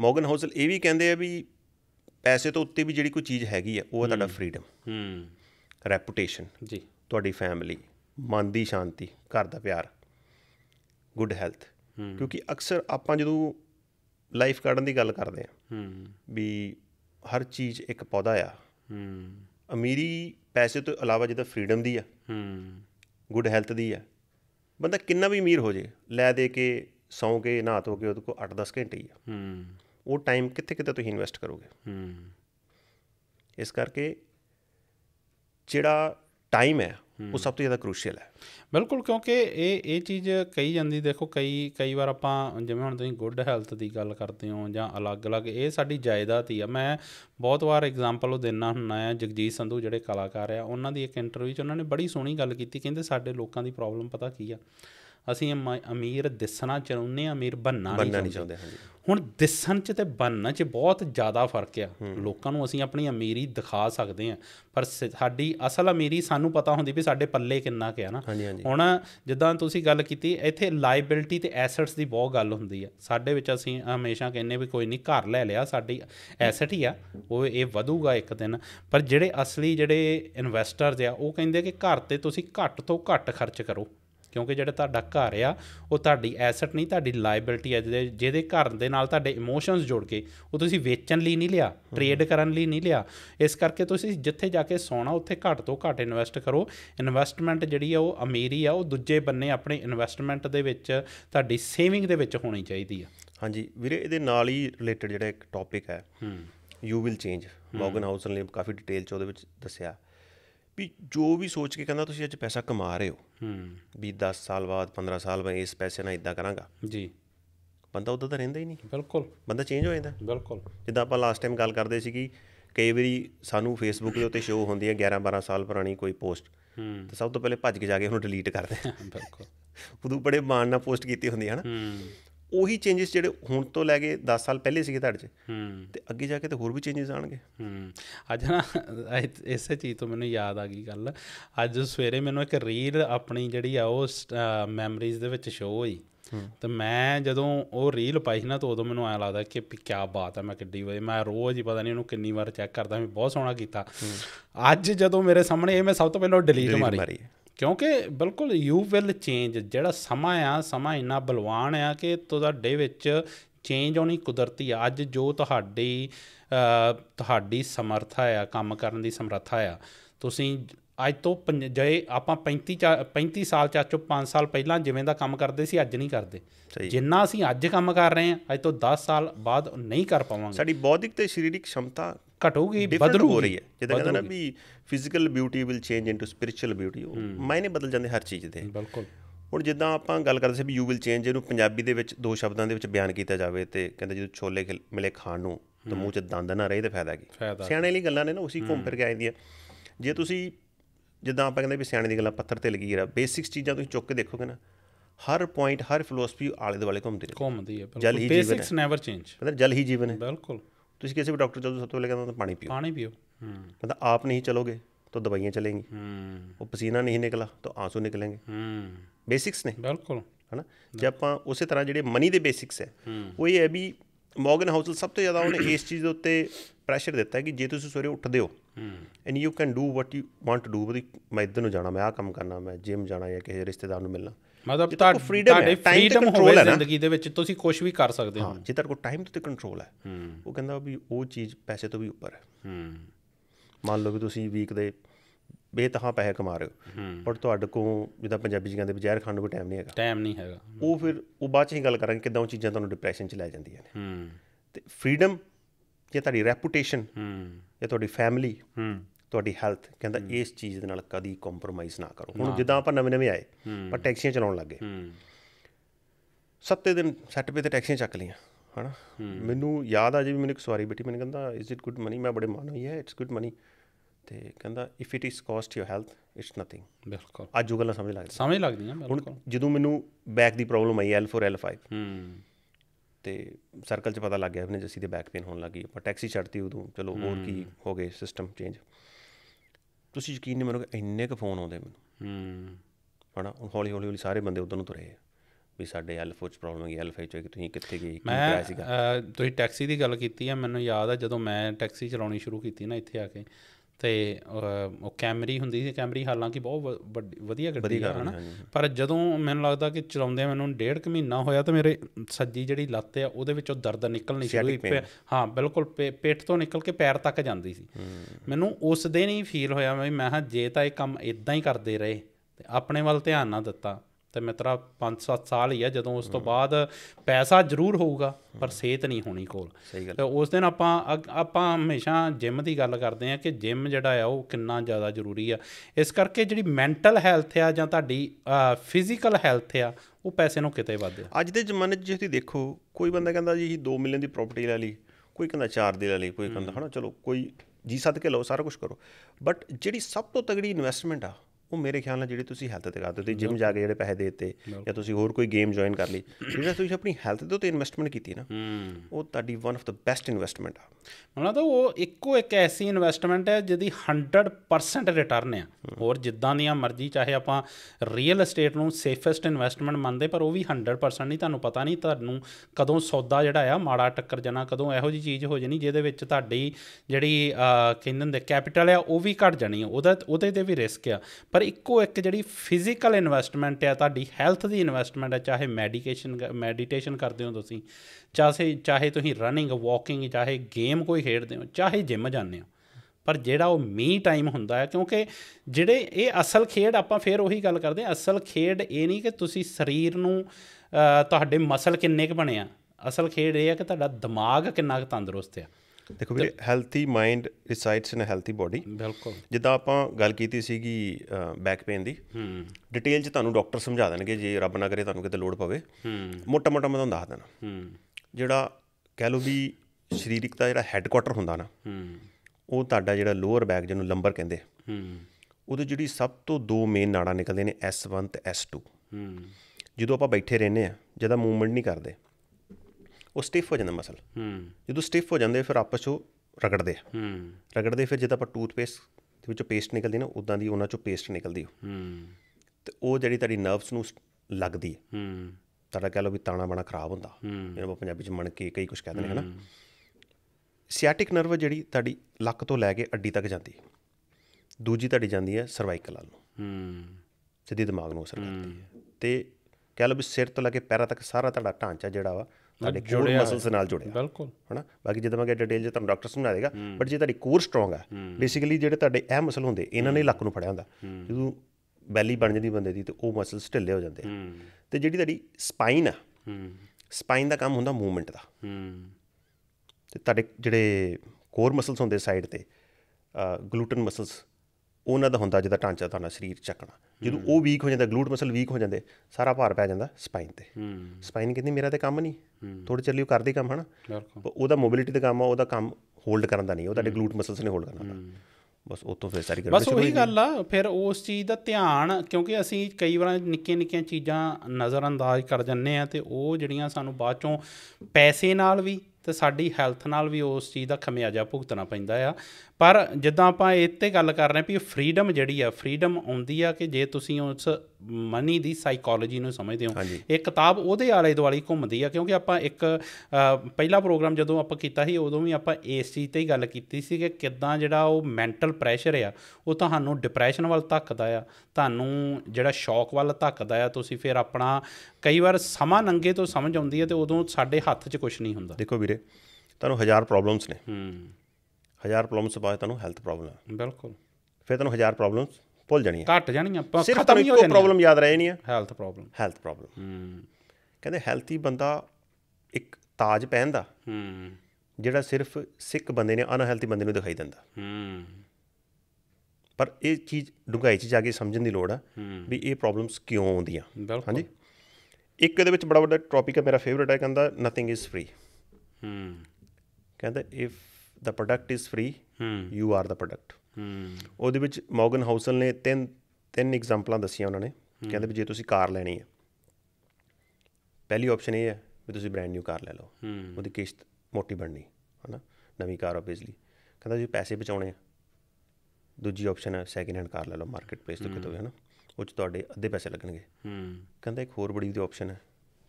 ਮੋਗਨ ਹਾਊਸਲ ਇਹ ਵੀ ਕਹਿੰਦੇ ਆ ਵੀ ਪੈਸੇ ਤੋਂ ਉੱਤੇ ਵੀ ਜਿਹੜੀ ਕੋਈ ਚੀਜ਼ ਹੈਗੀ ਆ ਉਹ ਹੈ ਤੁਹਾਡਾ ਫਰੀडम ਹੂੰ ਰੈਪਿਊਟੇਸ਼ਨ ਜੀ ਤੁਹਾਡੀ ਫੈਮਿਲੀ ਮਨ ਦੀ ਸ਼ਾਂਤੀ ਘਰ ਦਾ ਪਿਆਰ ਗੁੱਡ ਹੈਲਥ ਕਿਉਂਕਿ ਅਕਸਰ ਆਪਾਂ ਜਦੋਂ ਲਾਈਫ ਗਾਰਡਨ ਦੀ ਗੱਲ ਕਰਦੇ ਆ ਵੀ ਹਰ ਚੀਜ਼ ਇੱਕ ਪੌਦਾ ਆ ਹੂੰ ਅਮੀਰੀ ਪੈਸੇ ਤੋਂ ਇਲਾਵਾ ਜਿਹਦਾ ਫਰੀडम ਦੀ ਆ ਹੂੰ ਗੁੱਡ ਹੈਲਥ ਦੀ ਆ ਬੰਦਾ ਕਿੰਨਾ ਵੀ ਅਮੀਰ ਹੋ ਜੇ ਲੈ ਦੇ ਕੇ ਸੌਂ ਕੇ ਨਾ ਤੋ ਕੇ ਉਹਦੇ ਕੋਲ 8-10 ਘੰਟੇ ਹੀ ਆ ਹੂੰ ਉਹ ਟਾਈਮ ਕਿੱਥੇ ਕਿਤੇ ਤੁਸੀਂ ਇਨਵੈਸਟ ਕਰੋਗੇ ਹੂੰ ਇਸ ਕਰਕੇ ਜਿਹੜਾ ਟਾਈਮ ਹੈ ਉਹ ਸਭ ਤੋਂ ਜ਼ਿਆਦਾ ਕ੍ਰੂਸ਼ੀਅਲ ਹੈ ਬਿਲਕੁਲ ਕਿਉਂਕਿ ਇਹ ਇਹ ਚੀਜ਼ ਕਹੀ ਜਾਂਦੀ ਦੇਖੋ ਕਈ ਕਈ ਵਾਰ ਆਪਾਂ ਜਿਵੇਂ ਹੁਣ ਤੁਸੀਂ ਗੁੱਡ ਹੈਲਥ ਦੀ ਗੱਲ ਕਰਦੇ ਹੋ ਜਾਂ ਅਲੱਗ-ਅਲੱਗ ਇਹ ਸਾਡੀ ਜਾਇਦਾਦ ਹੀ ਆ ਮੈਂ ਬਹੁਤ ਵਾਰ ਐਗਜ਼ਾਮਪਲ ਉਹ ਦੇਣਾ ਹੁੰਨਾ ਆ ਜਗਜੀਤ ਸੰਧੂ ਜਿਹੜੇ ਕਲਾਕਾਰ ਆ ਉਹਨਾਂ ਦੀ ਇੱਕ ਇੰਟਰਵਿਊ 'ਚ ਉਹਨਾਂ ਨੇ ਬੜੀ ਸੋਹਣੀ ਗੱਲ ਕੀਤੀ ਕਹਿੰਦੇ ਸਾਡੇ ਲੋਕਾਂ ਦੀ ਪ੍ਰੋਬਲਮ ਪਤਾ ਕੀ ਆ ਅਸੀਂ ਅਮੀਰ ਦਿਸਣਾ ਚਾਹੁੰਦੇ ਆ ਅਮੀਰ ਬੰਨਣਾ ਨਹੀਂ ਚਾਹੁੰਦੇ ਹੁਣ ਦਿਸਣ 'ਚ ਤੇ ਬੰਨਣ 'ਚ ਬਹੁਤ ਜ਼ਿਆਦਾ ਫਰਕ ਆ ਲੋਕਾਂ ਨੂੰ ਅਸੀਂ ਆਪਣੀ ਅਮੀਰੀ ਦਿਖਾ ਸਕਦੇ ਆ ਪਰ ਸਾਡੀ ਅਸਲ ਅਮੀਰੀ ਸਾਨੂੰ ਪਤਾ ਹੁੰਦੀ ਵੀ ਸਾਡੇ ਪੱਲੇ ਕਿੰਨਾ ਕਿ ਆ ਨਾ ਹੁਣ ਜਿੱਦਾਂ ਤੁਸੀਂ ਗੱਲ ਕੀਤੀ ਇੱਥੇ ਲਾਇਬਿਲਟੀ ਤੇ ਐਸੈਟਸ ਦੀ ਬਹੁਤ ਗੱਲ ਹੁੰਦੀ ਆ ਸਾਡੇ ਵਿੱਚ ਅਸੀਂ ਹਮੇਸ਼ਾ ਕਹਿੰਨੇ ਵੀ ਕੋਈ ਨਹੀਂ ਘਰ ਲੈ ਲਿਆ ਸਾਡੀ ਐਸੈਟ ਹੀ ਆ ਉਹ ਇਹ ਵਧੂਗਾ ਇੱਕ ਦਿਨ ਪਰ ਜਿਹੜੇ ਅਸਲੀ ਜਿਹੜੇ ਇਨਵੈਸਟਰਸ ਆ ਉਹ ਕਹਿੰਦੇ ਕਿ ਘਰ ਤੇ ਤੁਸੀਂ ਘੱਟ ਤੋਂ ਘੱਟ ਖਰਚ ਕਰੋ ਕਿਉਂਕਿ ਜਿਹੜਾ ਤੁਹਾਡਾ ਘਰ ਆ ਉਹ ਤੁਹਾਡੀ ਐਸੈਟ ਨਹੀਂ ਤੁਹਾਡੀ ਲਾਇਬਿਲਟੀ ਹੈ ਜਿਹਦੇ ਘਰ ਦੇ ਨਾਲ ਤੁਹਾਡੇ ਇਮੋਸ਼ਨਸ ਜੋੜ ਕੇ ਉਹ ਤੁਸੀਂ ਵੇਚਣ ਲਈ ਨਹੀਂ ਲਿਆ ਟ੍ਰੇਡ ਕਰਨ ਲਈ ਨਹੀਂ ਲਿਆ ਇਸ ਕਰਕੇ ਤੁਸੀਂ ਜਿੱਥੇ ਜਾ ਕੇ ਸੋਣਾ ਉੱਥੇ ਘੱਟ ਤੋਂ ਘੱਟ ਇਨਵੈਸਟ ਕਰੋ ਇਨਵੈਸਟਮੈਂਟ ਜਿਹੜੀ ਆ ਉਹ ਅਮੀਰੀ ਆ ਉਹ ਦੂਜੇ ਬੰਨੇ ਆਪਣੇ ਇਨਵੈਸਟਮੈਂਟ ਦੇ ਵਿੱਚ ਤੁਹਾਡੀ ਸੇਵਿੰਗ ਦੇ ਵਿੱਚ ਹੋਣੀ ਚਾਹੀਦੀ ਆ ਹਾਂਜੀ ਵੀਰੇ ਇਹਦੇ ਨਾਲ ਹੀ ਰਿਲੇਟਡ ਜਿਹੜਾ ਇੱਕ ਟੌਪਿਕ ਹੈ ਹੂੰ you will change Morgan Housel ਨੇ ਕਾਫੀ ਡਿਟੇਲ ਚ ਉਹਦੇ ਵਿੱਚ ਦੱਸਿਆ ਵੀ ਜੋ ਵੀ ਸੋਚ ਕੇ ਕਹਿੰਦਾ ਤੁਸੀਂ ਅੱਜ ਪੈਸਾ ਕਮਾ ਰਹੇ ਹੋ ਹੂੰ ਵੀ 10 ਸਾਲ ਬਾਅਦ 15 ਸਾਲ ਬਾਅਦ ਇਸ ਪੈਸੇ ਨਾਲ ਇਦਾਂ ਕਰਾਂਗਾ ਜੀ ਬੰਦਾ ਉਦੋਂ ਤਾਂ ਰਹਿੰਦਾ ਹੀ ਨਹੀਂ ਬਿਲਕੁਲ ਬੰਦਾ ਚੇਂਜ ਹੋ ਜਾਂਦਾ ਬਿਲਕੁਲ ਜਿੱਦਾਂ ਆਪਾਂ ਲਾਸਟ ਟਾਈਮ ਗੱਲ ਕਰਦੇ ਸੀ ਕਿ ਕਈ ਵਾਰੀ ਸਾਨੂੰ ਫੇਸਬੁੱਕ ਦੇ ਉੱਤੇ ਸ਼ੋਅ ਹੁੰਦੀ ਹੈ 11 12 ਸਾਲ ਪੁਰਾਣੀ ਕੋਈ ਪੋਸਟ ਹੂੰ ਤਾਂ ਸਭ ਤੋਂ ਪਹਿਲੇ ਭੱਜ ਕੇ ਜਾ ਕੇ ਉਹਨੂੰ ਡਿਲੀਟ ਕਰਦੇ ਬਿਲਕੁਲ ਉਦੋਂ ਬੜੇ ਮਾਣ ਨਾਲ ਪੋਸਟ ਕੀਤੀ ਹੁੰਦੀ ਹੈ ਹਨਾ ਉਹੀ ਚੇਂजेस ਜਿਹੜੇ ਹੁਣ ਤੋਂ ਲੈ ਕੇ 10 ਸਾਲ ਪਹਿਲੇ ਸੀਗੇ ਤੁਹਾਡੇ 'ਚ ਹੂੰ ਤੇ ਅੱਗੇ ਜਾ ਕੇ ਤੇ ਹੋਰ ਵੀ ਚੇਂजेस ਆਣਗੇ ਹੂੰ ਅੱਜ ਨਾ ਇਸੇ ਚੀਜ਼ ਤੋਂ ਮੈਨੂੰ ਯਾਦ ਆ ਗਈ ਗੱਲ ਅੱਜ ਸਵੇਰੇ ਮੈਨੂੰ ਇੱਕ ਰੀਲ ਆਪਣੀ ਜਿਹੜੀ ਆ ਉਹ ਮੈਮਰੀਜ਼ ਦੇ ਵਿੱਚ ਸ਼ੋ ਹੋਈ ਤੇ ਮੈਂ ਜਦੋਂ ਉਹ ਰੀਲ ਪਾਈ ਨਾ ਤਾਂ ਉਦੋਂ ਮੈਨੂੰ ਐ ਲੱਗਦਾ ਕਿ ਕੀ ਬਾਤ ਹੈ ਮੈਂ ਕਿੱਡੀ ਵਾਰੀ ਮੈਂ ਰੋਜ਼ ਹੀ ਪਤਾ ਨਹੀਂ ਉਹਨੂੰ ਕਿੰਨੀ ਵਾਰ ਚੈੱਕ ਕਰਦਾ ਮੈਂ ਬਹੁਤ ਸੋਹਣਾ ਕੀਤਾ ਅੱਜ ਜਦੋਂ ਮੇਰੇ ਸਾਹਮਣੇ ਇਹ ਮੈਂ ਸਭ ਤੋਂ ਪਹਿਲਾਂ ਡਿਲੀਟ ਮਾਰੀ ਕਿਉਂਕਿ ਬਿਲਕੁਲ ਯੂ ਵਿਲ ਚੇਂਜ ਜਿਹੜਾ ਸਮਾਂ ਆ ਸਮਾਂ ਇੰਨਾ ਬਲਵਾਨ ਆ ਕਿ ਤੁਹਾਡੇ ਵਿੱਚ ਚੇਂਜ ਆਉਣੀ ਕੁਦਰਤੀ ਆ ਅੱਜ ਜੋ ਤੁਹਾਡੀ ਤੁਹਾਡੀ ਸਮਰੱਥਾ ਆ ਕੰਮ ਕਰਨ ਦੀ ਸਮਰੱਥਾ ਆ ਤੁਸੀਂ ਅੱਜ ਤੋਂ ਜੇ ਆਪਾਂ 35 35 ਸਾਲ ਚਾਚੋ 5 ਸਾਲ ਪਹਿਲਾਂ ਜਿਵੇਂ ਦਾ ਕੰਮ ਕਰਦੇ ਸੀ ਅੱਜ ਨਹੀਂ ਕਰਦੇ ਜਿੰਨਾ ਅਸੀਂ ਅੱਜ ਕੰਮ ਕਰ ਰਹੇ ਹਾਂ ਅੱਜ ਤੋਂ 10 ਸਾਲ ਬਾਅਦ ਨਹੀਂ ਕਰ ਪਾਵਾਂਗੇ ਸਾਡੀ ਬੌਧਿਕ ਤੇ ਸਰੀਰਿਕ ਸ਼ਮਤਾ ਘਟੂਗੀ ਬਦਲੂ ਹੋ ਰਹੀ ਹੈ ਜਿਹਦਾ ਕਹਿੰਦਾ ਨਾ ਵੀ physical beauty will change into spiritual beauty ਮਾਇਨੇ ਬਦਲ ਜਾਂਦੇ ਹਰ ਚੀਜ਼ ਦੇ ਬਿਲਕੁਲ ਹੁਣ ਜਿੱਦਾਂ ਆਪਾਂ ਗੱਲ ਕਰਦੇ ਸੀ ਵੀ ਯੂ ਵਿਲ ਚੇਂਜ ਇਹਨੂੰ ਪੰਜਾਬੀ ਦੇ ਵਿੱਚ ਦੋ ਸ਼ਬਦਾਂ ਦੇ ਵਿੱਚ ਬਿਆਨ ਕੀਤਾ ਜਾਵੇ ਤੇ ਕਹਿੰਦਾ ਜਦੋਂ ਛੋਲੇ ਮਿਲੇ ਖਾਣ ਨੂੰ ਤਾਂ ਮੂੰਹ 'ਚ ਦੰਦ ਨਾ ਰਹੇ ਤੇ ਫਾਇਦਾ ਕੀ ਸਿਆਣੇ ਲਈ ਗੱਲਾਂ ਨੇ ਨਾ ਉਸੇ ਘੁੰਮ ਫਿਰ ਕੇ ਆਉਂਦੀਆਂ ਜੇ ਤੁਸੀਂ ਜਿੱਦਾਂ ਆਪਾਂ ਕਹਿੰਦੇ ਵੀ ਸਿਆਣੇ ਦੀ ਗੱਲਾਂ ਪੱਥਰ ਤੇ ਲਗੀ ਰਾ ਬੇਸਿਕਸ ਚੀਜ਼ਾਂ ਤੁਸੀਂ ਚੁੱਕ ਕੇ ਦੇਖੋਗੇ ਨਾ ਹਰ ਪੁਆਇੰਟ ਹਰ ਫਿਲਾਸਫੀ ਆਲੇ ਦੁਆਲੇ ਘੁੰਮਦੀ ਰਹੀ ਘੁੰਮਦੀ ਹੈ ਬਿਲਕੁਲ ਬੇਸਿਕਸ ਨੈਵਰ ਚੇਂਜ ਮਤਲਬ ਜਲ ਹੀ ਜੀਵਨ ਹੈ ਬਿਲਕੁਲ ਤੁਸੀਂ ਕਿਸੇ ਵੀ ਡਾਕਟਰ ਚਲੋ ਸਭ ਤੋਂ ਪਹਿਲੇ ਕਹਿੰਦਾ ਤਾਂ ਪਾਣੀ ਪੀਓ ਪਾਣੀ ਪੀਓ ਹੂੰ ਕਹਿੰਦਾ ਆਪ ਨਹੀਂ ਚਲੋਗੇ ਦਵਾਈਆਂ ਚਲੇਗੀ ਹੂੰ ਉਹ ਪਸੀਨਾ ਨਹੀਂ ਨਿਕਲਾ ਤਾਂ ਆਂਸੂ ਨਿਕਲਣਗੇ ਹੂੰ ਬੇਸਿਕਸ ਨੇ ਬਿਲਕੁਲ ਹਨਾ ਜੇ ਆਪਾਂ ਉਸੇ ਤਰ੍ਹਾਂ ਜਿਹੜੇ ਮਨੀ ਦੇ ਬੇਸਿਕਸ ਹੈ ਉਹ ਇਹ ਹੈ ਵੀ ਮੋਰਗਨ ਹਾਊਸਲ ਸਭ ਤੋਂ ਜ਼ਿਆਦਾ ਉਹਨੇ ਇਸ ਚੀਜ਼ ਦੇ ਉੱਤੇ ਪ੍ਰੈਸ਼ਰ ਦਿੱਤਾ ਕਿ ਜੇ ਤੁਸੀਂ ਸਵੇਰੇ ਉੱਠਦੇ ਹੋ and you can do what you want to do ਮੈਂ ਇਧਰ ਨੂੰ ਜਾਣਾ ਮੈਂ ਆਹ ਕੰਮ ਕਰਨਾ ਮੈਂ ਜਿਮ ਜਾਣਾ ਜਾਂ ਕਿਸੇ ਰਿਸ਼ਤੇਦਾਰ ਨੂੰ ਮਿਲਣਾ ਮਤਲਬ ਤਾਂ ਹੈ ਫ੍ਰੀडम ਹੋਵੇ ਜ਼ਿੰਦਗੀ ਦੇ ਵਿੱਚ ਤੁਸੀਂ ਕੁਝ ਵੀ ਕਰ ਸਕਦੇ ਹੋ ਜੇ ਤੁਹਾਡੇ ਕੋਲ ਟਾਈਮ ਤੇ ਕੰਟਰੋਲ ਹੈ ਉਹ ਕਹਿੰਦਾ ਵੀ ਉਹ ਚੀਜ਼ ਪੈਸੇ ਤੋਂ ਵੀ ਉੱਪਰ ਹੈ ਮੰਨ ਲਓ ਵੀ ਤੁਸੀਂ ਵੀਕ ਦੇ ਬੇਤਹਾ ਪੈਸੇ ਕਮਾ ਰਹੇ ਹੋ ਪਰ ਤੁਹਾਡੇ ਕੋਲ ਜਿਹਦਾ ਪੰਜਾਬੀ ਜੀ ਕਹਿੰਦੇ ਬਜਾਇਰ ਖਾਣ ਨੂੰ ਕੋਈ ਟਾਈਮ ਨਹੀਂ ਹੈਗਾ ਟਾਈਮ ਨਹੀਂ ਹੈਗਾ ਉਹ ਫਿਰ ਉਹ ਬਾਅਦ ਚ ਹੀ ਗੱਲ ਕਰਾਂਗੇ ਕਿਦਾਂ ਉਹ ਚੀਜ਼ਾਂ ਤੁਹਾਨੂੰ ਡਿਪਰੈਸ਼ਨ ਚ ਲੈ ਜਾਂਦੀਆਂ ਨੇ ਤੇ ਫਰੀडम ਜਾਂ ਤੁਹਾਡੀ ਰੈਪੂਟੇਸ਼ਨ ਜਾਂ ਤੁਹਾਡੀ ਫੈਮਿਲੀ ਤੁਹਾਡੀ ਹੈਲਥ ਕਹਿੰਦਾ ਇਸ ਚੀਜ਼ ਦੇ ਨਾਲ ਕਦੀ ਕੰਪਰੋਮਾਈਜ਼ ਨਾ ਕਰੋ ਹੁਣ ਜਿੱਦਾਂ ਆਪਾਂ ਨਵੇਂ-ਨਵੇਂ ਆਏ ਪਰ ਟੈਕਸੀਆਂ ਚਲਾਉਣ ਲੱਗੇ ਸੱਤੇ ਦਿਨ ਸੈੱਟ ਪੇ ਤੇ ਟੈਕਸੀਆਂ ਚੱਕ ਲਈਆਂ ਹਣਾ ਮੈਨੂੰ ਯਾਦ ਆ ਜੀ ਵੀ ਮੈਨੂੰ ਇੱਕ ਸਵਾਰੀ ਬੈਠੀ ਮੈਨੂੰ ਕਹਿੰਦਾ ਇਜ਼ ਇਟ ਗੁੱਡ ਮਨੀ ਮੈਂ ਬੜੇ ਮਾਨ ਹੋਈ ਹੈ ਇਟਸ ਗੁੱਡ ਮਨੀ ਤੇ ਕਹਿੰਦਾ if it is cost your health it's nothing ਬਿਲਕੁਲ ਅੱਜ ਉਹ ਗੱਲਾਂ ਸਮਝ ਲੱਗਦੀਆਂ ਸਮਝ ਲੱਗਦੀਆਂ ਬਿਲਕੁਲ ਜਦੋਂ ਮੈਨੂੰ ਬੈਕ ਦੀ ਪ੍ਰੋਬਲਮ ਆਈ L4 L5 ਹੂੰ ਤੇ ਸਰਕਲ 'ਚ ਪਤਾ ਲੱਗ ਗਿਆ ਆਪਣੇ ਜੱਸੀ ਦੇ ਬੈਕ ਪੇਨ ਹੋਣ ਲੱਗੀ ਪਰ ਟੈਕਸੀ ਛੱਡਤੀ ਉਦੋਂ ਚਲੋ ਹੋਰ ਕੀ ਹੋ ਗਏ ਸਿਸਟਮ ਚੇਂਜ ਤੁਸੀਂ ਯਕੀਨ ਨਹੀਂ ਮੰਨੋਗੇ ਇੰਨੇ ਕ ਫੋਨ ਆਉਂਦੇ ਮੈਨੂੰ ਹੂੰ ਹਣਾ ਹੌਲੀ ਹੌਲੀ ਹੌਲੀ ਸਾਰੇ ਬੰਦੇ ਉਧਰ ਨੂੰ ਤੁਰੇ ਆ ਵੀ ਸਾਡੇ ਐਲਫੋ ਚ ਪ੍ਰੋਬਲਮ ਹੈਗੀ ਐਲਫਾ ਕਿ ਤੁਸੀਂ ਕਿੱਥੇ ਗਏ ਕੀ ਕਰਾਇਆ ਸੀਗਾ ਤੁਸੀਂ ਟੈਕਸੀ ਦੀ ਗੱਲ ਕੀਤੀ ਆ ਮੈਨੂੰ ਯਾਦ ਆ ਜਦੋਂ ਮੈਂ ਟੈਕਸੀ ਚਲਾਉਣੀ ਸ਼ੁਰੂ ਕੀਤੀ ਨਾ ਇੱਥੇ ਆ ਕੇ ਤੇ ਉਹ ਕੈਮਰੀ ਹੁੰਦੀ ਸੀ ਕੈਮਰੀ ਹਾਲਾਂਕਿ ਬਹੁਤ ਵਧੀਆ ਗੱਡੀ ਹੈ ਹਨਾ ਪਰ ਜਦੋਂ ਮੈਨੂੰ ਲੱਗਦਾ ਕਿ ਚਲਾਉਂਦੇ ਮੈਨੂੰ ਡੇਢ ਕੁ ਮਹੀਨਾ ਹੋਇਆ ਤੇ ਮੇਰੇ ਸੱਜੀ ਜਿਹੜੀ ਲੱਤ ਆ ਉਹਦੇ ਵਿੱਚੋਂ ਦਰਦ ਨਿਕਲਣੀ ਸ਼ੁਰੂ ਹੋਈ ਹਾਂ ਬਿਲਕੁਲ ਪੇਟ ਤੋਂ ਨਿਕਲ ਕੇ ਪੈਰ ਤੱਕ ਜਾਂਦੀ ਸੀ ਮੈਨੂੰ ਉਸ ਦਿਨ ਹੀ ਫੀਲ ਹੋਇਆ ਮੈਂ ਮੈਂ ਜੇ ਤਾਂ ਇਹ ਕੰਮ ਇਦਾਂ ਹੀ ਕਰਦੇ ਰਹੇ ਤੇ ਆਪਣੇ ਵੱਲ ਧਿਆਨ ਨਾ ਦਿੱਤਾ ਤੇ ਮੇਰਾ 5-7 ਸਾਲ ਹੀ ਆ ਜਦੋਂ ਉਸ ਤੋਂ ਬਾਅਦ ਪੈਸਾ ਜ਼ਰੂਰ ਹੋਊਗਾ ਪਰ ਸਿਹਤ ਨਹੀਂ ਹੋਣੀ ਕੋਲ ਤੇ ਉਸ ਦਿਨ ਆਪਾਂ ਆਪਾਂ ਹਮੇਸ਼ਾ ਜਿਮ ਦੀ ਗੱਲ ਕਰਦੇ ਆ ਕਿ ਜਿਮ ਜਿਹੜਾ ਆ ਉਹ ਕਿੰਨਾ ਜ਼ਿਆਦਾ ਜ਼ਰੂਰੀ ਆ ਇਸ ਕਰਕੇ ਜਿਹੜੀ ਮੈਂਟਲ ਹੈਲਥ ਆ ਜਾਂ ਤੁਹਾਡੀ ਫਿਜ਼ੀਕਲ ਹੈਲਥ ਆ ਉਹ ਪੈਸੇ ਨੂੰ ਕਿਤੇ ਵੱਧ ਅੱਜ ਦੇ ਜ਼ਮਾਨੇ 'ਚ ਜੇ ਤੁਸੀਂ ਦੇਖੋ ਕੋਈ ਬੰਦਾ ਕਹਿੰਦਾ ਜੀ 2 ਮਿਲੀਅਨ ਦੀ ਪ੍ਰਾਪਰਟੀ ਲੈ ਲਈ ਕੋਈ ਕਹਿੰਦਾ 4 ਦੇ ਲੈ ਲਈ ਕੋਈ ਕਹਿੰਦਾ ਹਨਾ ਚਲੋ ਕੋਈ ਜੀ ਸਦਕੇ ਲਓ ਸਾਰਾ ਕੁਝ ਕਰੋ ਬਟ ਜਿਹੜੀ ਸਭ ਤੋਂ ਤਗੜੀ ਇਨਵੈਸਟਮੈਂਟ ਆ ਉਹ ਮੇਰੇ ਖਿਆਲ ਨਾਲ ਜਿਹੜੇ ਤੁਸੀਂ ਹੈਲਥ ਤੇ ਕਰਦੇ ਹੋ ਜਿਮ ਜਾ ਕੇ ਜਿਹੜੇ ਪੈਸੇ ਦੇਤੇ ਜਾਂ ਤੁਸੀਂ ਹੋਰ ਕੋਈ ਗੇਮ ਜੁਆਇਨ ਕਰ ਲਈ ਜਿਹੜਾ ਤੁਸੀਂ ਆਪਣੀ ਹੈਲਥ ਉਹ ਤੇ ਇਨਵੈਸਟਮੈਂਟ ਕੀਤੀ ਨਾ ਉਹ ਤੁਹਾਡੀ one of the best investment ਆ ਮਨਾਂ ਤਾਂ ਉਹ ਇੱਕੋ ਇੱਕ ਐਸੀ ਇਨਵੈਸਟਮੈਂਟ ਹੈ ਜਿਹਦੀ 100% ਰਿਟਰਨ ਆ ਹੋਰ ਜਿੱਦਾਂ ਦੀਆਂ ਮਰਜ਼ੀ ਚਾਹੇ ਆਪਾਂ ਰੀਅਲ ਏਸਟੇਟ ਨੂੰ ਸੇਫੈਸਟ ਇਨਵੈਸਟਮੈਂਟ ਮੰਨਦੇ ਪਰ ਉਹ ਵੀ 100% ਨਹੀਂ ਤੁਹਾਨੂੰ ਪਤਾ ਨਹੀਂ ਤੁਹਾਨੂੰ ਕਦੋਂ ਸੌਦਾ ਜਿਹੜਾ ਆ ਮਾੜਾ ਟੱਕਰ ਜਾਣਾ ਕਦੋਂ ਇਹੋ ਜੀ ਚੀਜ਼ ਹੋ ਜਾਣੀ ਜਿਹਦੇ ਵਿੱਚ ਤੁਹਾਡੀ ਜਿਹੜੀ ਕਹਿੰਦੇ ਨੇ ਕੈਪੀਟਲ ਆ ਉਹ ਵੀ ਘਟ ਜਾਣੀ ਆ ਉਹਦਾ ਉਹਦੇ ਤੇ ਵੀ ਰਿਸਕ ਆ ਪਰ ਪਰ ਇੱਕੋ ਇੱਕ ਜਿਹੜੀ ਫਿਜ਼ੀਕਲ ਇਨਵੈਸਟਮੈਂਟ ਆ ਤੁਹਾਡੀ ਹੈਲਥ ਦੀ ਇਨਵੈਸਟਮੈਂਟ ਆ ਚਾਹੇ ਮੈਡੀਕੇਸ਼ਨ ਮੈਡੀਟੇਸ਼ਨ ਕਰਦੇ ਹੋ ਤੁਸੀਂ ਚਾਹੇ ਚਾਹੇ ਤੁਸੀਂ ਰਨਿੰਗ ਵਾਕਿੰਗ ਚਾਹੇ ਗੇਮ ਕੋਈ ਖੇਡਦੇ ਹੋ ਚਾਹੇ ਜਿਮ ਜਾਂਦੇ ਹੋ ਪਰ ਜਿਹੜਾ ਉਹ ਮੀ ਟਾਈਮ ਹੁੰਦਾ ਹੈ ਕਿਉਂਕਿ ਜਿਹੜੇ ਇਹ ਅਸਲ ਖੇਡ ਆਪਾਂ ਫੇਰ ਉਹੀ ਗੱਲ ਕਰਦੇ ਆ ਅਸਲ ਖੇਡ ਇਹ ਨਹੀਂ ਕਿ ਤੁਸੀਂ ਸਰੀਰ ਨੂੰ ਤੁਹਾਡੇ ਮਸਲ ਕਿੰਨੇ ਕ ਬਣੇ ਆ ਅਸਲ ਖੇਡ ਇਹ ਹੈ ਕਿ ਤੁਹਾਡਾ ਦਿਮਾਗ ਕਿੰਨਾ ਕ ਤੰਦਰੁਸਤ ਹੈ ਦੇਖੋ ਵੀ healthy mind resides in a healthy body ਬਿਲਕੁਲ ਜਿੱਦਾਂ ਆਪਾਂ ਗੱਲ ਕੀਤੀ ਸੀਗੀ ਬੈਕ ਪੇਨ ਦੀ ਹੂੰ ਡਿਟੇਲ 'ਚ ਤੁਹਾਨੂੰ ਡਾਕਟਰ ਸਮਝਾ ਦੇਣਗੇ ਜੇ ਰੱਬ ਨਾ ਕਰੇ ਤੁਹਾਨੂੰ ਕਿਤੇ ਲੋੜ ਪਵੇ ਹੂੰ ਮੋਟਾ-ਮੋਟਾ ਮੈਂ ਤੁਹਾਨੂੰ ਦੱਸ ਦੇਣਾ ਹੂੰ ਜਿਹੜਾ ਕਹਿ ਲੋ ਵੀ ਸਰੀਰਕ ਦਾ ਜਿਹੜਾ ਹੈੱਡ ਕੁਆਟਰ ਹੁੰਦਾ ਨਾ ਹੂੰ ਉਹ ਤੁਹਾਡਾ ਜਿਹੜਾ ਲੋਅਰ ਬੈਕ ਜਿਹਨੂੰ ਲੰਬਰ ਕਹਿੰਦੇ ਹੂੰ ਉਹਦੇ ਜਿਹੜੀ ਸਭ ਤੋਂ ਦੋ ਮੇਨ ਨਾੜਾਂ ਨਿਕਲਦੇ ਨੇ S1 ਤੇ S2 ਹੂੰ ਜਦੋਂ ਆਪਾਂ ਬੈਠੇ ਰਹਿੰਦੇ ਆ ਜਿਹਦਾ ਮੂਵਮੈਂਟ ਨਹੀਂ ਕਰਦੇ ਉਹ ਸਟਿਫ ਹੋ ਜਾਂਦਾ ਮਸਲ ਹੂੰ ਜਦੋਂ ਸਟਿਫ ਹੋ ਜਾਂਦੇ ਫਿਰ ਆਪਸ 'ਚ ਰਗੜਦੇ ਆ ਹੂੰ ਰਗੜਦੇ ਫਿਰ ਜਿੱਦਾਂ ਆਪਾਂ ਟੂਥਪੇਸਟ ਦੇ ਵਿੱਚੋਂ ਪੇਸਟ ਨਿਕਲਦੀ ਨਾ ਉਦਾਂ ਦੀ ਉਹਨਾਂ 'ਚੋਂ ਪੇਸਟ ਨਿਕਲਦੀ ਹੂੰ ਤੇ ਉਹ ਜਿਹੜੀ ਤੁਹਾਡੀ ਨਰਵਸ ਨੂੰ ਲੱਗਦੀ ਹੈ ਹੂੰ ਤੁਹਾਡਾ ਕਹ ਲਓ ਵੀ ਤਾਣਾ ਬਣਾ ਖਰਾਬ ਹੁੰਦਾ ਇਹਨੂੰ ਆਪਾਂ ਪੰਜਾਬੀ 'ਚ ਮਣਕੇ ਕਈ ਕੁਝ ਕਹਿੰਦੇ ਨੇ ਹਨਾ ਸਿਆਟਿਕ ਨਰਵ ਜਿਹੜੀ ਤੁਹਾਡੀ ਲੱਕ ਤੋਂ ਲੈ ਕੇ ਅੱਡੀ ਤੱਕ ਜਾਂਦੀ ਹੈ ਦੂਜੀ ਤੁਹਾਡੀ ਜਾਂਦੀ ਹੈ ਸਰਵਾਈਕਲ ਵੱਲ ਨੂੰ ਹੂੰ ਸਿੱਧੀ ਦਿਮਾਗ ਨੂੰ ਅਸਰ ਕਰਦੀ ਹੈ ਤੇ ਕਹ ਲਓ ਵੀ ਸਿਰ ਤੋਂ ਲੈ ਕੇ ਪੈਰਾਂ ਤੱਕ ਸਾਰਾ ਤੁਹਾਡਾ ਢਾਂਚਾ ਜਿਹੜਾ ਵਾ ਤੁਹਾਡੇ ਕੋਰ ਮਸਲਸ ਨਾਲ ਜੁੜਿਆ ਬਿਲਕੁਲ ਹਨਾ ਬਾਕੀ ਜਦੋਂ ਮੈਂ ਕਿ ਡਿਟੇਲ ਜੇ ਤੁਹਾਨੂੰ ਡਾਕਟਰ ਸਮਝਾ ਦੇਗਾ ਬਟ ਜੇ ਤੁਹਾਡੀ ਕੋਰ ਸਟਰੋਂਗ ਹੈ ਬੇਸਿਕਲੀ ਜਿਹੜੇ ਤੁਹਾਡੇ ਇਹ ਮਸਲ ਹੁੰਦੇ ਇਹਨਾਂ ਨੇ ਲੱਕ ਨੂੰ ਫੜਿਆ ਹੁੰਦਾ ਜਦੋਂ ਬੈਲੀ ਬਣ ਜਾਂਦੀ ਬੰਦੇ ਦੀ ਤੇ ਉਹ ਮਸਲਸ ਢਿੱਲੇ ਹੋ ਜਾਂਦੇ ਤੇ ਜਿਹੜੀ ਤੁਹਾਡੀ ਸਪਾਈਨ ਆ ਸਪਾਈਨ ਦਾ ਕੰਮ ਹੁੰਦਾ ਮੂਵਮੈਂਟ ਦਾ ਤੇ ਤੁਹਾਡੇ ਜਿਹੜੇ ਕੋਰ ਮਸਲਸ ਹੁੰਦੇ ਸਾਈਡ ਤੇ ਗਲੂਟਨ ਮਸਲਸ ਉਹਨਾਂ ਦਾ ਹੁੰਦਾ ਜਿਹਦਾ ਢਾਂਚਾ ਤੁਹਾਡਾ ਸਰੀਰ ਚੱਕਣਾ ਜਦੋਂ ਉਹ ਵੀਕ ਹੋ ਜਾਂਦਾ ਗਲੂਟ ਮਸਲ ਵੀਕ ਹੋ ਜਾਂਦੇ ਸਾਰਾ ਭਾਰ ਪੈ ਜਾਂਦਾ ਸਪਾਈਨ ਤੇ ਸਪਾਈਨ ਕਹਿੰਦੀ ਮੇਰਾ ਤੇ ਕੰਮ ਨਹੀਂ ਥੋੜੇ ਚੱਲਿਓ ਕਰਦੇ ਕੰਮ ਹਨਾ ਉਹਦਾ ਮੋਬਿਲਿਟੀ ਦਾ ਕੰਮ ਆ ਉਹਦਾ ਕੰਮ ਹੋਲਡ ਕਰਨ ਦਾ ਨਹੀਂ ਉਹ ਤੁਹਾਡੇ ਗਲੂਟ ਮਸਲਸ ਨੇ ਹੋਲਡ ਕਰਨਾ ਬਸ ਉਹ ਤੋਂ ਫਿਰ ਸਾਰੀ ਗੱਲ ਬਸ ਉਹੀ ਗੱਲ ਆ ਫਿਰ ਉਸ ਚੀਜ਼ ਦਾ ਧਿਆਨ ਕਿਉਂਕਿ ਅਸੀਂ ਕਈ ਵਾਰ ਨਿੱਕੇ ਨਿੱਕੀਆਂ ਚੀਜ਼ਾਂ ਨਜ਼ਰ ਅੰਦਾਜ਼ ਕਰ ਜੰਨੇ ਆ ਤੇ ਉਹ ਜਿਹੜੀਆਂ ਸਾਨੂੰ ਬਾਅਦ ਚੋਂ ਪੈਸੇ ਨਾਲ ਵੀ ਤੇ ਸਾਡੀ ਹੈਲਥ ਨਾਲ ਵੀ ਉਸ ਚੀਜ਼ ਦਾ ਖਮਿਆਜਾ ਭੁਗਤਣਾ ਪੈਂਦਾ ਆ ਪਰ ਜਿੱਦਾਂ ਆਪਾਂ ਇਹ ਤੇ ਗੱਲ ਕਰ ਰਹੇ ਆ ਵੀ ਫਰੀडम ਜਿਹੜੀ ਆ ਫਰੀडम ਆਉਂਦੀ ਆ ਕਿ ਜੇ ਤੁਸੀਂ ਉਸ ਮਨੀ ਦੀ ਸਾਈਕੋਲੋਜੀ ਨੂੰ ਸਮਝਦੇ ਹਾਂ ਇਹ ਕਿਤਾਬ ਉਹਦੇ ਆਲੇ ਦੁਆਲੇ ਘੁੰਮਦੀ ਆ ਕਿਉਂਕਿ ਆਪਾਂ ਇੱਕ ਪਹਿਲਾ ਪ੍ਰੋਗਰਾਮ ਜਦੋਂ ਆਪਾਂ ਕੀਤਾ ਸੀ ਉਦੋਂ ਵੀ ਆਪਾਂ ਇਸ ਚੀਜ਼ ਤੇ ਹੀ ਗੱਲ ਕੀਤੀ ਸੀ ਕਿ ਕਿੱਦਾਂ ਜਿਹੜਾ ਉਹ ਮੈਂਟਲ ਪ੍ਰੈਸ਼ਰ ਆ ਉਹ ਤੁਹਾਨੂੰ ਡਿਪਰੈਸ਼ਨ ਵੱਲ ਧੱਕਦਾ ਆ ਤੁਹਾਨੂੰ ਜਿਹੜਾ ਸ਼ੌਕ ਵੱਲ ਧੱਕਦਾ ਆ ਤੁਸੀਂ ਫਿਰ ਆਪਣਾ ਕਈ ਵਾਰ ਸਮਾਂ ਨੰਗੇ ਤੋਂ ਸਮਝ ਆਉਂਦੀ ਹੈ ਤੇ ਉਦੋਂ ਸਾਡੇ ਹੱਥ 'ਚ ਕੁਝ ਨਹੀਂ ਹੁੰਦਾ ਦੇਖੋ ਵੀਰੇ ਤੁਹਾਨੂੰ ਹਜ਼ਾਰ ਪ੍ਰੋਬਲਮਸ ਨੇ ਹਮ ਹਜ਼ਾਰ ਪ੍ਰੋਬਲਮਸ ਬਾਅਦ ਤੁਹਾਨੂੰ ਹੈਲਥ ਪ੍ਰੋਬਲਮ ਬਿਲਕੁਲ ਫਿਰ ਤੁਹਾਨੂੰ ਹਜ਼ਾਰ ਪ੍ਰੋਬਲਮਸ ਭੁੱਲ ਜਾਣੀਆਂ ਘਟ ਜਾਣੀਆਂ ਸਿਰਫ ਤਾਂ ਇੱਕੋ ਪ੍ਰੋਬਲਮ ਯਾਦ ਰਹੇ ਜਾਣੀ ਹੈਲਥ ਪ੍ਰੋਬਲਮ ਹੈਲਥ ਪ੍ਰੋਬਲਮ ਹੂੰ ਕਹਿੰਦੇ ਹੈਲਥੀ ਬੰਦਾ ਇੱਕ ਤਾਜ ਪਹਿਨਦਾ ਹੂੰ ਜਿਹੜਾ ਸਿਰਫ ਸਿੱਖ ਬੰਦੇ ਨੇ ਅਨਹੈਲਥੀ ਬੰਦੇ ਨੂੰ ਦਿਖਾਈ ਦਿੰਦਾ ਹੂੰ ਪਰ ਇਹ ਚੀਜ਼ ਡੁੰਗਾਈ ਚ ਜਾ ਕੇ ਸਮਝਣ ਦੀ ਲੋੜ ਆ ਵੀ ਇਹ ਪ੍ਰੋਬਲਮਸ ਕਿਉਂ ਆਉਂਦੀਆਂ ਹਾਂਜੀ ਇੱਕ ਇਹਦੇ ਵਿੱਚ ਬੜਾ ਵੱਡਾ ਟੌਪਿਕ ਹੈ ਮੇਰਾ ਫੇਵਰਿਟ ਹੈ ਕਹਿੰਦਾ ਨਥਿੰਗ ਇਜ਼ ਫ੍ਰੀ ਹੂੰ ਕਹਿੰਦਾ if the product is free you are the product ਹੂੰ ਉਹਦੇ ਵਿੱਚ ਮੌਗਨ ਹਾਊਸਲ ਨੇ ਤਿੰਨ ਤਿੰਨ ਐਗਜ਼ਾਮਪਲਾਂ ਦੱਸੀਆਂ ਉਹਨਾਂ ਨੇ ਕਹਿੰਦੇ ਵੀ ਜੇ ਤੁਸੀਂ ਕਾਰ ਲੈਣੀ ਹੈ ਪਹਿਲੀ ਆਪਸ਼ਨ ਇਹ ਹੈ ਵੀ ਤੁਸੀਂ ਬ੍ਰੈਂਡ ਨਿਊ ਕਾਰ ਲੈ ਲਓ ਉਹਦੀ ਕਿਸ਼ਤ ਮੋਟੀ ਬਣਨੀ ਹਨਾ ਨਵੀਂ ਕਾਰ ਆਬਵੀਅਸਲੀ ਕਹਿੰਦਾ ਜੀ ਪੈਸੇ ਬਚਾਉਣੇ ਆ ਦੂਜੀ ਆਪਸ਼ਨ ਹੈ ਸੈਕਿੰਡ ਹੈਂਡ ਕਾਰ ਲੈ ਲਓ ਮਾਰਕੀਟ ਪਲੇਸ ਤੋਂ ਕਿਤੋਂ ਹਨਾ ਉਹ ਚ ਤੁਹਾਡੇ ਅੱਧੇ ਪੈਸੇ ਲੱਗਣਗੇ ਹੂੰ ਕਹਿੰਦਾ ਇੱਕ ਹੋਰ ਬੜੀ ਦੀ ਆਪਸ਼ਨ ਹੈ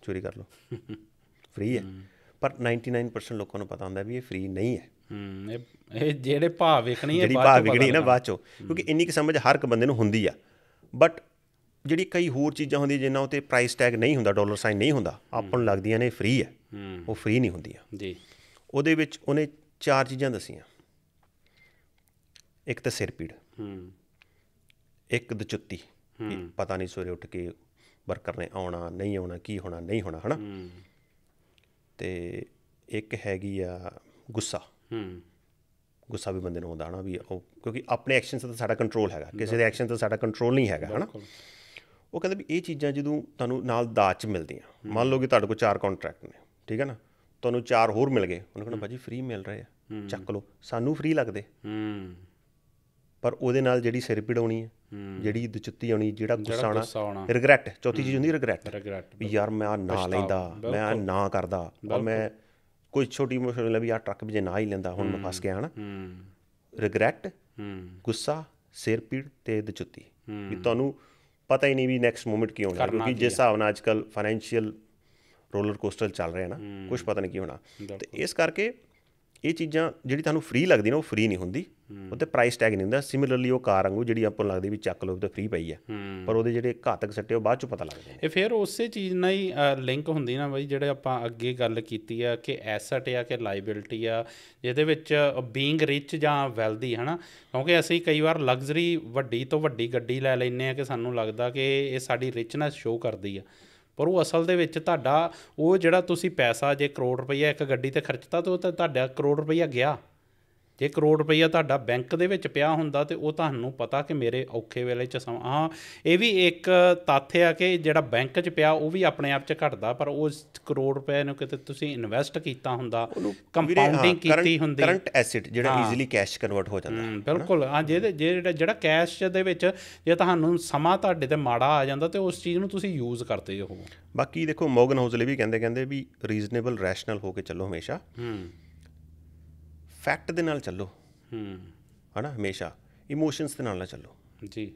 ਚੋਰੀ ਕਰ ਲਓ ਫ੍ਰੀ ਹੈ ਪਰ 99% ਲੋਕਾਂ ਨੂੰ ਪਤਾ ਹੁੰਦਾ ਵੀ ਇਹ ਫ੍ਰੀ ਨਹੀਂ ਹੈ ਹੂੰ ਇਹ ਜਿਹੜੇ ਭਾਅ ਵੇਖਣੀ ਹੈ ਜਿਹੜੀ ਭਾਅ ਵਿਕਣੀ ਨਾ ਬਾਅਦ ਚ ਕਿਉਂਕਿ ਇੰਨੀ ਕਿ ਸਮਝ ਹਰ ਇੱਕ ਬੰਦੇ ਨੂੰ ਹੁੰਦੀ ਆ ਬਟ ਜਿਹੜੀ ਕਈ ਹੋਰ ਚੀਜ਼ਾਂ ਹੁੰਦੀਆਂ ਜਿਨ੍ਹਾਂ ਉਤੇ ਪ੍ਰਾਈਸ ਟੈਗ ਨਹੀਂ ਹੁੰਦਾ ਡਾਲਰ ਸਾਈਨ ਨਹੀਂ ਹੁੰਦਾ ਆਪਾਂ ਨੂੰ ਲੱਗਦੀਆਂ ਨੇ ਫ੍ਰੀ ਹੈ ਉਹ ਫ੍ਰੀ ਨਹੀਂ ਹੁੰਦੀਆਂ ਜੀ ਉਹਦੇ ਵਿੱਚ ਉਹਨੇ ਚਾਰ ਚੀਜ਼ਾਂ ਦਸੀਆਂ ਇੱਕ ਤਾਂ ਸਿਰ ਪੀੜ ਹੂੰ ਇੱਕ ਦਚੁੱਤੀ ਪਤਾ ਨਹੀਂ ਸਵੇਰੇ ਉੱਠ ਕੇ ਵਰਕਰ ਨੇ ਆਉਣਾ ਨਹੀਂ ਆਉਣਾ ਕੀ ਹੋਣਾ ਨਹੀਂ ਹੋਣਾ ਹਨਾ ਹੂੰ ਤੇ ਇੱਕ ਹੈਗੀ ਆ ਗੁੱਸਾ ਹੂੰ ਗੁੱਸਾ ਵੀ ਬੰਦੇ ਨੂੰ ਆਉਂਦਾ ਹਨਾ ਵੀ ਉਹ ਕਿਉਂਕਿ ਆਪਣੇ ਐਕਸ਼ਨਸ ਤੇ ਸਾਡਾ ਕੰਟਰੋਲ ਹੈਗਾ ਕਿਸੇ ਦੇ ਐਕਸ਼ਨ ਤੇ ਸਾਡਾ ਕੰਟਰੋਲ ਨਹੀਂ ਹੈਗਾ ਹਨਾ ਉਹ ਕਹਿੰਦੇ ਵੀ ਇਹ ਚੀਜ਼ਾਂ ਜਦੋਂ ਤੁਹਾਨੂੰ ਨਾਲ ਦਾਚ ਮਿਲਦੀਆਂ ਮੰਨ ਲਓ ਕਿ ਤੁਹਾਡੇ ਕੋਲ ਚਾਰ ਕੰਟਰੈਕਟ ਨੇ ਠੀਕ ਹੈ ਨਾ ਤੁਹਾਨੂੰ ਚਾਰ ਹੋਰ ਮਿਲ ਗਏ ਉਹਨਾਂ ਕਹਿੰਦਾ ਭਾਜੀ ਫ੍ਰੀ ਮਿਲ ਰਹੇ ਆ ਚੱਕ ਲਓ ਸਾਨੂੰ ਫ੍ਰੀ ਲੱਗਦੇ ਹੂੰ ਪਰ ਉਹਦੇ ਨਾਲ ਜਿਹੜੀ ਸਿਰ ਪੀੜ ਆਉਣੀ ਹੈ ਜਿਹੜੀ ਦੁਚਿੱਤੀ ਆਉਣੀ ਜਿਹੜਾ ਗੁੱਸਾ ਆਣਾ ਰਿਗਰੈਟ ਚੌਥੀ ਚੀਜ਼ ਹੁੰਦੀ ਰਿਗਰੈਟ ਵੀ ਯਾਰ ਮੈਂ ਆ ਨਾ ਲੈਂਦਾ ਮੈਂ ਆ ਨਾ ਕਰਦਾ ਔਰ ਮੈਂ ਕੋਈ ਛੋਟੀ ਮੋਟੀ ਲੈ ਵੀ ਆ ਟਰੱਕ ਵੀ ਜੇ ਨਾ ਹੀ ਲੈਂਦਾ ਹੁਣ ਮੈਂ ਫਸ ਗਿਆ ਹਨਾ ਰਿਗਰੈਟ ਗੁੱਸਾ ਸਿਰ ਪੀੜ ਤੇ ਦੁਚਿੱਤੀ ਵੀ ਤੁਹਾਨੂੰ ਪਤਾ ਹੀ ਨਹੀਂ ਵੀ ਨੈਕਸਟ ਮੂਮੈਂਟ ਕੀ ਹੋਣਾ ਕਿਉਂਕਿ ਜਿਸ ਹਿਸਾਬ ਨਾਲ ਅੱਜਕੱਲ ਫਾਈਨੈਂਸ਼ੀਅਲ ਰੋਲਰ ਕੋਸਟਰ ਚੱਲ ਰਿਹਾ ਨਾ ਕੁਝ ਪਤਾ ਨਹੀਂ ਕੀ ਹੋਣਾ ਤੇ ਇਸ ਕਰਕੇ ਇਹ ਚੀਜ਼ਾਂ ਜਿਹੜੀ ਤੁਹਾਨੂੰ ਫ੍ਰੀ ਲੱਗਦੀ ਨਾ ਉਹ ਫ੍ਰੀ ਨਹੀਂ ਹੁੰਦੀ ਉੱਤੇ ਪ੍ਰਾਈਸ ਟੈਗ ਨਹੀਂ ਹੁੰਦਾ ਸਿਮਿਲਰਲੀ ਉਹ ਕਾਰ ਵਾਂਗੂ ਜਿਹੜੀ ਆਪਾਂ ਨੂੰ ਲੱਗਦੀ ਵੀ ਚੱਕ ਉਹ ਤੇ ਫ੍ਰੀ ਪਈ ਆ ਪਰ ਉਹਦੇ ਜਿਹੜੇ ਘਾਤਕ ਸੱਟੇ ਉਹ ਬਾਅਦ ਚ ਪਤਾ ਲੱਗਦੇ ਨੇ ਇਹ ਫਿਰ ਉਸੇ ਚੀਜ਼ ਨਾਲ ਹੀ ਲਿੰਕ ਹੁੰਦੀ ਨਾ ਬਾਈ ਜਿਹੜੇ ਆਪਾਂ ਅੱਗੇ ਗੱਲ ਕੀਤੀ ਆ ਕਿ ਐਸੈਟ ਆ ਕਿ ਲਾਇਬਿਲਟੀ ਆ ਜਿਹਦੇ ਵਿੱਚ ਬੀਇੰਗ ਰਿਚ ਜਾਂ ਵੈਲਦੀ ਹਨਾ ਕਿਉਂਕਿ ਅਸੀਂ ਕਈ ਵਾਰ ਲਗਜ਼ਰੀ ਵੱਡੀ ਤੋਂ ਵੱਡੀ ਗੱਡੀ ਲੈ ਲੈਨੇ ਆ ਕਿ ਸਾਨੂੰ ਲੱਗਦਾ ਕਿ ਇਹ ਸਾਡੀ ਰਿਚਨੈਸ ਸ਼ੋਅ ਕਰਦੀ ਆ ਪਰ ਉਹ ਅਸਲ ਦੇ ਵਿੱਚ ਤੁਹਾਡਾ ਉਹ ਜਿਹੜਾ ਤੁਸੀਂ ਪੈਸਾ ਜੇ ਕਰੋੜ ਰੁਪਈਆ ਇੱਕ ਗੱਡੀ ਤੇ ਖਰਚਤਾ ਤਾਂ ਉਹ ਤਾਂ ਤੁਹਾਡਾ ਕਰੋੜ ਰੁਪਈਆ ਗਿਆ ਜੇ ਕਰੋੜ ਰੁਪਈਆ ਤੁਹਾਡਾ ਬੈਂਕ ਦੇ ਵਿੱਚ ਪਿਆ ਹੁੰਦਾ ਤੇ ਉਹ ਤੁਹਾਨੂੰ ਪਤਾ ਕਿ ਮੇਰੇ ਔਖੇ ਵੇਲੇ ਚ ਸਮਾਂ ਹਾਂ ਇਹ ਵੀ ਇੱਕ ਤੱਥ ਆ ਕਿ ਜਿਹੜਾ ਬੈਂਕ 'ਚ ਪਿਆ ਉਹ ਵੀ ਆਪਣੇ ਆਪ 'ਚ ਘਟਦਾ ਪਰ ਉਸ ਕਰੋੜ ਰੁਪਏ ਨੂੰ ਕਿਤੇ ਤੁਸੀਂ ਇਨਵੈਸਟ ਕੀਤਾ ਹੁੰਦਾ ਕੰਪਾਊਂਡਿੰਗ ਕੀਤੀ ਹੁੰਦੀ ਕਰੰਟ ਐਸੈਟ ਜਿਹੜਾ ਈਜ਼ੀਲੀ ਕੈਸ਼ ਕਨਵਰਟ ਹੋ ਜਾਂਦਾ ਬਿਲਕੁਲ ਹਾਂ ਜੇ ਜਿਹੜਾ ਜਿਹੜਾ ਕੈਸ਼ ਦੇ ਵਿੱਚ ਜੇ ਤੁਹਾਨੂੰ ਸਮਾਂ ਤੁਹਾਡੇ ਤੇ ਮਾੜਾ ਆ ਜਾਂਦਾ ਤੇ ਉਸ ਚੀਜ਼ ਨੂੰ ਤੁਸੀਂ ਯੂਜ਼ ਕਰਦੇ ਹੋ ਬਾਕੀ ਦੇਖੋ ਮੋਗਨ ਹੌਸਲੇ ਵੀ ਕਹਿੰਦੇ ਕਹਿੰਦੇ ਵੀ ਰੀਜ਼ਨੇਬਲ ਰੈਸ਼ਨਲ ਹੋ ਕੇ ਚੱਲੋ ਹਮੇਸ਼ਾ ਹੂੰ ਫੈਕਟ ਦੇ ਨਾਲ ਚੱਲੋ ਹਮ ਹਨਾ ਹਮੇਸ਼ਾ ਇਮੋਸ਼ਨਸ ਦੇ ਨਾਲ ਨਾ ਚੱਲੋ ਜੀ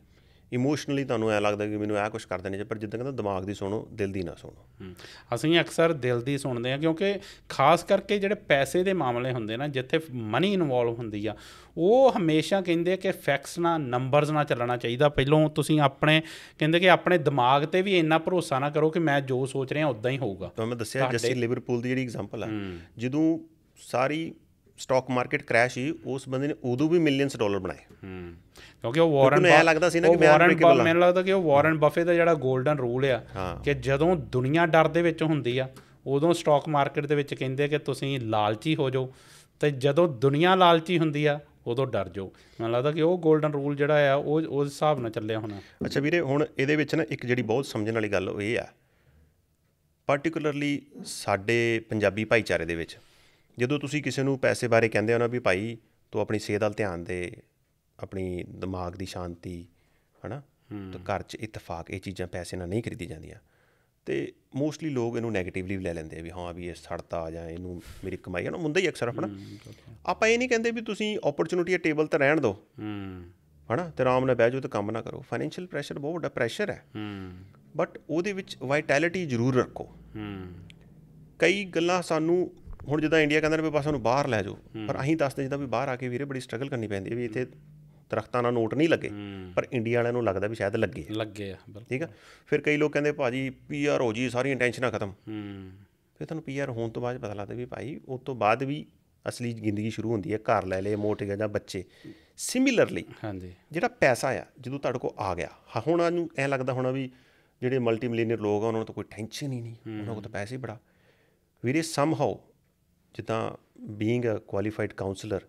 ਇਮੋਸ਼ਨਲੀ ਤੁਹਾਨੂੰ ਐ ਲੱਗਦਾ ਕਿ ਮੈਨੂੰ ਐ ਕੁਝ ਕਰ ਦੇਣੇ ਚਾਹੀਦਾ ਪਰ ਜਿੱਦਾਂ ਕਹਿੰਦਾ ਦਿਮਾਗ ਦੀ ਸੁਣੋ ਦਿਲ ਦੀ ਨਾ ਸੁਣੋ ਅਸੀਂ ਅਕਸਰ ਦਿਲ ਦੀ ਸੁਣਦੇ ਆ ਕਿਉਂਕਿ ਖਾਸ ਕਰਕੇ ਜਿਹੜੇ ਪੈਸੇ ਦੇ ਮਾਮਲੇ ਹੁੰਦੇ ਨਾ ਜਿੱਥੇ ਮਨੀ ਇਨਵੋਲਵ ਹੁੰਦੀ ਆ ਉਹ ਹਮੇਸ਼ਾ ਕਹਿੰਦੇ ਕਿ ਫੈਕਟਸ ਨਾਲ ਨੰਬਰਸ ਨਾਲ ਚੱਲਣਾ ਚਾਹੀਦਾ ਪਹਿਲਾਂ ਤੁਸੀਂ ਆਪਣੇ ਕਹਿੰਦੇ ਕਿ ਆਪਣੇ ਦਿਮਾਗ ਤੇ ਵੀ ਇੰਨਾ ਭਰੋਸਾ ਨਾ ਕਰੋ ਕਿ ਮੈਂ ਜੋ ਸੋਚ ਰਿਹਾ ਉਦਾਂ ਹੀ ਹੋਊਗਾ ਤੁਹਾਨੂੰ ਮੈਂ ਦੱਸਿਆ ਜਿਵੇਂ ਲਿਵਰਪੂਲ ਦੀ ਜਿਹੜੀ ਐਗਜ਼ਾਮਪਲ ਆ ਜਦੋਂ ਸਾਰੀ ਸਟਾਕ ਮਾਰਕੀਟ ਕ੍ਰੈਸ਼ ਹੀ ਉਸ ਬੰਦੇ ਨੇ ਉਦੋਂ ਵੀ ਮਿਲੀਅਨਸ ਡਾਲਰ ਬਣਾਏ ਹੂੰ ਕਿਉਂਕਿ ਉਹ ਵਾਰਨ ਨੂੰ ਲੱਗਦਾ ਸੀ ਨਾ ਕਿ ਮੈਂ ਵਾਰਨ ਬਫੇ ਮੈਨੂੰ ਲੱਗਦਾ ਕਿ ਉਹ ਵਾਰਨ ਬਫੇ ਦਾ ਜਿਹੜਾ 골ਡਨ ਰੂਲ ਆ ਕਿ ਜਦੋਂ ਦੁਨੀਆ ਡਰ ਦੇ ਵਿੱਚ ਹੁੰਦੀ ਆ ਉਦੋਂ ਸਟਾਕ ਮਾਰਕੀਟ ਦੇ ਵਿੱਚ ਕਹਿੰਦੇ ਕਿ ਤੁਸੀਂ ਲਾਲਚੀ ਹੋ ਜਾਓ ਤੇ ਜਦੋਂ ਦੁਨੀਆ ਲਾਲਚੀ ਹੁੰਦੀ ਆ ਉਦੋਂ ਡਰ ਜਾਓ ਮੈਨੂੰ ਲੱਗਦਾ ਕਿ ਉਹ 골ਡਨ ਰੂਲ ਜਿਹੜਾ ਆ ਉਹ ਉਸ ਹਿਸਾਬ ਨਾਲ ਚੱਲਿਆ ਹੋਣਾ ਅੱਛਾ ਵੀਰੇ ਹੁਣ ਇਹਦੇ ਵਿੱਚ ਨਾ ਇੱਕ ਜਿਹੜੀ ਬਹੁਤ ਸਮਝਣ ਵਾਲੀ ਗੱਲ ਉਹ ਇਹ ਆ ਪਾਰਟਿਕੂਲਰਲੀ ਸਾਡੇ ਪੰਜਾਬੀ ਭਾਈਚਾਰੇ ਦੇ ਵਿੱਚ ਜਦੋਂ ਤੁਸੀਂ ਕਿਸੇ ਨੂੰ ਪੈਸੇ ਬਾਰੇ ਕਹਿੰਦੇ ਹੋ ਨਾ ਵੀ ਭਾਈ ਤੂੰ ਆਪਣੀ ਸਿਹਤ ਵੱਲ ਧਿਆਨ ਦੇ ਆਪਣੀ ਦਿਮਾਗ ਦੀ ਸ਼ਾਂਤੀ ਹਨਾ ਤਾਂ ਘਰ 'ਚ ਇਤਫਾਕ ਇਹ ਚੀਜ਼ਾਂ ਪੈਸੇ ਨਾਲ ਨਹੀਂ ਖਰੀਦੀ ਜਾਂਦੀਆਂ ਤੇ ਮੋਸਟਲੀ ਲੋਕ ਇਹਨੂੰ 네ਗੇਟਿਵਲੀ ਲੈ ਲੈਂਦੇ ਆ ਵੀ ਹਾਂ ਵੀ ਇਹ ਸੜਤਾ ਜਾਂ ਇਹਨੂੰ ਮੇਰੀ ਕਮਾਈ ਹੈ ਨਾ ਮੁੰਦਾ ਹੀ ਅਕਸਰ ਆਪਣਾ ਆਪਾਂ ਇਹ ਨਹੀਂ ਕਹਿੰਦੇ ਵੀ ਤੁਸੀਂ ਓਪਰਚੁਨਿਟੀ ਆ ਟੇਬਲ ਤੇ ਰਹਿਣ ਦਿਓ ਹਨਾ ਤੇ ਆਰਾਮ ਨਾਲ ਬਹਿ ਜਾਓ ਤੇ ਕੰਮ ਨਾ ਕਰੋ ਫਾਈਨੈਂਸ਼ੀਅਲ ਪ੍ਰੈਸ਼ਰ ਬਹੁਤ ਵੱਡਾ ਪ੍ਰੈਸ਼ਰ ਹੈ ਬਟ ਉਹਦੇ ਵਿੱਚ ਵਾਈਟੈਲਿਟੀ ਜ਼ਰੂਰ ਰੱਖੋ ਕਈ ਗੱਲਾਂ ਸਾਨੂੰ ਹੁਣ ਜਿੱਦਾਂ ਇੰਡੀਆ ਕਹਿੰਦਾ ਵੀ ਬਸ ਸਾਨੂੰ ਬਾਹਰ ਲੈ ਜਾਓ ਪਰ ਅਸੀਂ ਦੱਸਦੇ ਜਿੱਦਾਂ ਵੀ ਬਾਹਰ ਆ ਕੇ ਵੀਰੇ ਬੜੀ ਸਟਰਗਲ ਕਰਨੀ ਪੈਂਦੀ ਹੈ ਵੀ ਇੱਥੇ ਦਰਖਤਾਂ ਨਾਲ ਨੋਟ ਨਹੀਂ ਲੱਗੇ ਪਰ ਇੰਡੀਆ ਵਾਲਿਆਂ ਨੂੰ ਲੱਗਦਾ ਵੀ ਸ਼ਾਇਦ ਲੱਗੇ ਲੱਗੇ ਆ ਬਿਲਕੁਲ ਠੀਕ ਆ ਫਿਰ ਕਈ ਲੋਕ ਕਹਿੰਦੇ ਭਾਜੀ ਪੀਆਰ ਹੋ ਜੀ ਸਾਰੀਆਂ ਟੈਨਸ਼ਨਾਂ ਖਤਮ ਹੂੰ ਫਿਰ ਤੁਹਾਨੂੰ ਪੀਆਰ ਹੋਣ ਤੋਂ ਬਾਅਦ ਪਤਾ ਲੱਗਦਾ ਵੀ ਭਾਈ ਉਸ ਤੋਂ ਬਾਅਦ ਵੀ ਅਸਲੀ ਜ਼ਿੰਦਗੀ ਸ਼ੁਰੂ ਹੁੰਦੀ ਹੈ ਘਰ ਲੈ ਲਏ ਮੋਟੇ ਜਾਂ ਬੱਚੇ ਸਿਮਿਲਰਲੀ ਹਾਂਜੀ ਜਿਹੜਾ ਪੈਸਾ ਆ ਜਦੋਂ ਤੁਹਾਡੇ ਕੋਲ ਆ ਗਿਆ ਹੁਣ ਨੂੰ ਐ ਲੱਗਦਾ ਹੋਣਾ ਵੀ ਜਿਹੜੇ ਮਲਟੀ ਮਿਲੀਅਨਰ ਲੋਕ ਆ ਉਹਨਾਂ ਨੂੰ ਤਾਂ ਕੋਈ ਟੈਨਸ਼ਨ ਹੀ ਨਹੀਂ ਉਹਨਾਂ ਕੋਲ ਤਾਂ ਪੈਸੇ ਹੀ ਬੜਾ ਵੀਰੇ ਸਮਹਾਉ ਜਿੱਦਾਂ ਬੀਇੰਗ ਅ ਕੁਆਲੀਫਾਈਡ ਕਾਉਂਸਲਰ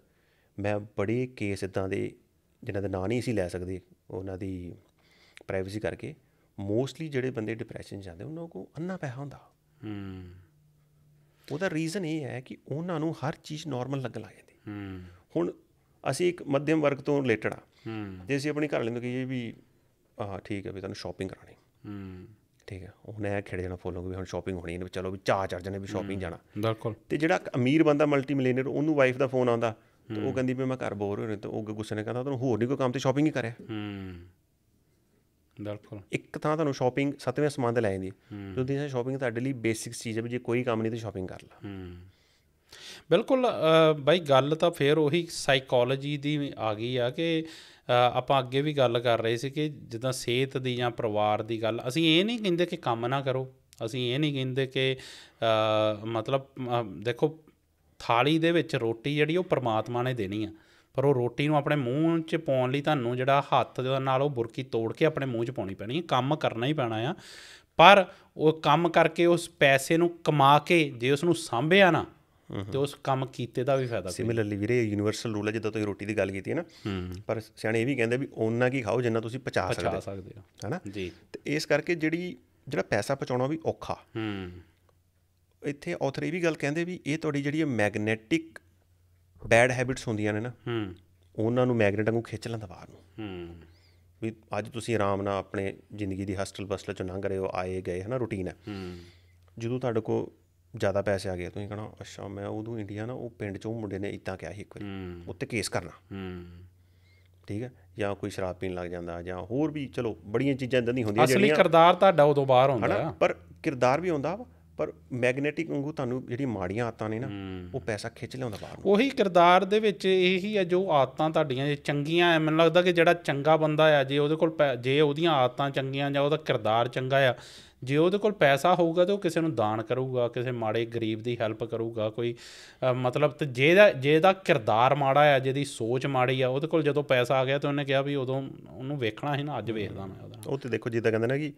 ਮੈਂ ਬੜੇ ਕੇਸ ਇਦਾਂ ਦੇ ਜਿਨ੍ਹਾਂ ਦੇ ਨਾਂ ਨਹੀਂ ਸੀ ਲੈ ਸਕਦੇ ਉਹਨਾਂ ਦੀ ਪ੍ਰਾਈਵੇਸੀ ਕਰਕੇ ਮੋਸਟਲੀ ਜਿਹੜੇ ਬੰਦੇ ਡਿਪਰੈਸ਼ਨ ਜਾਂਦੇ ਉਹਨਾਂ ਕੋ ਅੰਨਾ ਪੈਸਾ ਹੁੰਦਾ ਹੂੰ ਉਹਦਾ ਰੀਜ਼ਨ ਇਹ ਹੈ ਕਿ ਉਹਨਾਂ ਨੂੰ ਹਰ ਚੀਜ਼ ਨਾਰਮਲ ਲੱਗਣ ਲੱਗ ਜਾਂਦੀ ਹੂੰ ਹੁਣ ਅਸੀਂ ਇੱਕ ਮੱਧਮ ਵਰਗ ਤੋਂ ਰਿਲੇਟਡ ਆ ਹੂੰ ਜੇ ਅਸੀਂ ਆਪਣੀ ਘਰ ਲੈਂਦੇ ਕਿ ਇਹ ਵੀ ਆ ਠੀਕ ਹੈ ਵੀ ਤੁਹਾਨੂੰ ਸ਼ਾਪਿੰਗ ਕਰਾਣੀ ਹੂੰ ਠੀਕ ਹੈ ਉਹਨੇ ਆ ਖੇੜੇ ਜਾਣਾ ਫੋਲੋਗੇ ਵੀ ਹੁਣ ਸ਼ਾਪਿੰਗ ਹੋਣੀ ਹੈ ਚਲੋ ਵੀ ਚਾਹ ਚੜ ਜਾਣੇ ਵੀ ਸ਼ਾਪਿੰਗ ਜਾਣਾ ਬਿਲਕੁਲ ਤੇ ਜਿਹੜਾ ਅਮੀਰ ਬੰਦਾ ਮਲਟੀ ਮਿਲੀਅਨਰ ਉਹਨੂੰ ਵਾਈਫ ਦਾ ਫੋਨ ਆਉਂਦਾ ਤੇ ਉਹ ਕਹਿੰਦੀ ਵੀ ਮੈਂ ਘਰ ਬੋਰ ਹੋ ਰਿਹਾ ਤੇ ਉਹ ਗੁੱਸੇ ਨੇ ਕਹਿੰਦਾ ਤੈਨੂੰ ਹੋਰ ਨਹੀਂ ਕੋਈ ਕੰਮ ਤੇ ਸ਼ਾਪਿੰਗ ਹੀ ਕਰਿਆ ਹੂੰ ਬਿਲਕੁਲ ਇੱਕ ਤਾਂ ਤੁਹਾਨੂੰ ਸ਼ਾਪਿੰਗ ਸਤਵੇਂ ਸਮਾਨ ਤੇ ਲੈ ਜਾਂਦੀ ਜਦੋਂ ਦੀ ਸ਼ਾਪਿੰਗ ਤੁਹਾਡੇ ਲਈ ਬੇਸਿਕ ਚੀਜ਼ ਹੈ ਵੀ ਜੇ ਕੋਈ ਕੰਮ ਨਹੀਂ ਤੇ ਸ਼ਾਪਿੰਗ ਕਰ ਲਾ ਹੂੰ ਬਿਲਕੁਲ ਬਾਈ ਗੱਲ ਤਾਂ ਫੇਰ ਉਹੀ ਸਾਈਕੋਲੋਜੀ ਦੀ ਆ ਗਈ ਆ ਕਿ ਆਪਾਂ ਅੱਗੇ ਵੀ ਗੱਲ ਕਰ ਰਹੇ ਸੀ ਕਿ ਜਿੱਦਾਂ ਸਿਹਤ ਦੀ ਜਾਂ ਪਰਿਵਾਰ ਦੀ ਗੱਲ ਅਸੀਂ ਇਹ ਨਹੀਂ ਕਹਿੰਦੇ ਕਿ ਕੰਮ ਨਾ ਕਰੋ ਅਸੀਂ ਇਹ ਨਹੀਂ ਕਹਿੰਦੇ ਕਿ ਮਤਲਬ ਦੇਖੋ ਥਾਲੀ ਦੇ ਵਿੱਚ ਰੋਟੀ ਜਿਹੜੀ ਉਹ ਪ੍ਰਮਾਤਮਾ ਨੇ ਦੇਣੀ ਆ ਪਰ ਉਹ ਰੋਟੀ ਨੂੰ ਆਪਣੇ ਮੂੰਹ 'ਚ ਪਾਉਣ ਲਈ ਤੁਹਾਨੂੰ ਜਿਹੜਾ ਹੱਥ ਦੇ ਨਾਲ ਉਹ ਬੁਰਕੀ ਤੋੜ ਕੇ ਆਪਣੇ ਮੂੰਹ 'ਚ ਪਾਉਣੀ ਪੈਣੀ ਹੈ ਕੰਮ ਕਰਨਾ ਹੀ ਪੈਣਾ ਆ ਪਰ ਉਹ ਕੰਮ ਕਰਕੇ ਉਸ ਪੈਸੇ ਨੂੰ ਕਮਾ ਕੇ ਜੇ ਉਸ ਨੂੰ ਸਾਂਭਿਆ ਨਾ ਤੇ ਉਸ ਕੰਮ ਕੀਤੇ ਦਾ ਵੀ ਫਾਇਦਾ ਸਿਮਿਲਰਲੀ ਵੀਰੇ ਯੂਨੀਵਰਸਲ ਰੂਲ ਹੈ ਜਿੱਦਾਂ ਤੁਸੀਂ ਰੋਟੀ ਦੀ ਗੱਲ ਕੀਤੀ ਹੈ ਨਾ ਪਰ ਸਿਆਣੇ ਇਹ ਵੀ ਕਹਿੰਦੇ ਵੀ ਉਹਨਾਂ ਕੀ ਖਾਓ ਜਿੰਨਾ ਤੁਸੀਂ ਪਚਾ ਸਕਦੇ ਹੋ ਪਚਾ ਸਕਦੇ ਹੋ ਹੈਨਾ ਜੀ ਤੇ ਇਸ ਕਰਕੇ ਜਿਹੜੀ ਜਿਹੜਾ ਪੈਸਾ ਪਚਾਉਣਾ ਵੀ ਔਖਾ ਹੂੰ ਇੱਥੇ ਆਥਰ ਇਹ ਵੀ ਗੱਲ ਕਹਿੰਦੇ ਵੀ ਇਹ ਤੁਹਾਡੀ ਜਿਹੜੀ ਮੈਗਨੈਟਿਕ ਬੈਡ ਹੈਬਿਟਸ ਹੁੰਦੀਆਂ ਨੇ ਨਾ ਹੂੰ ਉਹਨਾਂ ਨੂੰ ਮੈਗਨੇਟ ਵਾਂਗੂ ਖਿੱਚ ਲੈਂਦਾ ਬਾਹਰ ਨੂੰ ਹੂੰ ਵੀ ਅੱਜ ਤੁਸੀਂ ਆਰਾਮ ਨਾਲ ਆਪਣੇ ਜ਼ਿੰਦਗੀ ਦੀ ਹਸਟਲ ਬਸਲ ਚੋਂ ਲੰਘ ਰਹੇ ਹੋ ਆਏ ਗਏ ਹਨਾ ਰੁਟੀਨ ਹੈ ਹੂੰ ਜਦੋਂ ਤੁਹਾਡੇ ਕੋ ਜ਼ਿਆਦਾ ਪੈਸੇ ਆ ਗਏ ਤੁਸੀਂ ਕਹਣਾ ਅੱਛਾ ਮੈਂ ਉਦੋਂ ਇੰਡੀਆ ਨਾ ਉਹ ਪਿੰਡ ਚੋਂ ਮੁੰਡੇ ਨੇ ਇਦਾਂ ਕਿਹਾ ਸੀ ਇੱਕ ਵਾਰੀ ਉੱਤੇ ਕੇਸ ਕਰਨਾ ਠੀਕ ਹੈ ਜਾਂ ਕੋਈ ਸ਼ਰਾਬ ਪੀਣ ਲੱਗ ਜਾਂਦਾ ਜਾਂ ਹੋਰ ਵੀ ਚਲੋ ਬੜੀਆਂ ਚੀਜ਼ਾਂ ਇਦਾਂ ਨਹੀਂ ਹੁੰਦੀਆਂ ਜਿਹੜੀਆਂ ਅਸਲੀ ਕਿਰਦਾਰ ਤੁਹਾਡਾ ਉਦੋਂ ਬਾਹਰ ਹੁੰਦਾ ਪਰ ਕਿਰਦਾਰ ਵੀ ਹੁੰਦਾ ਪਰ ਮੈਗਨੇਟਿਕ ਵਾਂਗੂ ਤੁਹਾਨੂੰ ਜਿਹੜੀ ਮਾੜੀਆਂ ਆਤਾਂ ਨੇ ਨਾ ਉਹ ਪੈਸਾ ਖਿੱਚ ਲਿਆਉਂਦਾ ਬਾਹਰ ਉਹੀ ਕਿਰਦਾਰ ਦੇ ਵਿੱਚ ਇਹੀ ਹੈ ਜੋ ਆਤਾਂ ਤੁਹਾਡੀਆਂ ਜੇ ਚੰਗੀਆਂ ਐ ਮੈਨੂੰ ਲੱਗਦਾ ਕਿ ਜਿਹੜਾ ਚੰਗਾ ਬੰਦਾ ਆ ਜੇ ਉਹਦੇ ਕੋਲ ਜੇ ਉਹਦੀਆਂ ਆਤਾਂ ਚੰਗੀਆਂ ਜਾਂ ਉਹਦਾ ਕਿਰਦਾਰ ਚੰਗਾ ਆ ਜੇ ਉਹਦੇ ਕੋਲ ਪੈਸਾ ਹੋਊਗਾ ਤਾਂ ਉਹ ਕਿਸੇ ਨੂੰ ਦਾਨ ਕਰੂਗਾ ਕਿਸੇ ਮਾੜੇ ਗਰੀਬ ਦੀ ਹੈਲਪ ਕਰੂਗਾ ਕੋਈ ਮਤਲਬ ਤੇ ਜੇ ਦਾ ਜੇ ਦਾ ਕਿਰਦਾਰ ਮਾੜਾ ਆ ਜਿਹਦੀ ਸੋਚ ਮਾੜੀ ਆ ਉਹਦੇ ਕੋਲ ਜਦੋਂ ਪੈਸਾ ਆ ਗਿਆ ਤਾਂ ਉਹਨੇ ਕਿਹਾ ਵੀ ਉਦੋਂ ਉਹਨੂੰ ਵੇਖਣਾ ਸੀ ਨਾ ਅੱਜ ਵੇਖਦਾ ਮੈਂ ਉਹਦਾ ਉਹ ਤੇ ਦੇਖੋ ਜਿੱਦਾਂ ਕਹਿੰਦੇ ਨੇ ਕਿ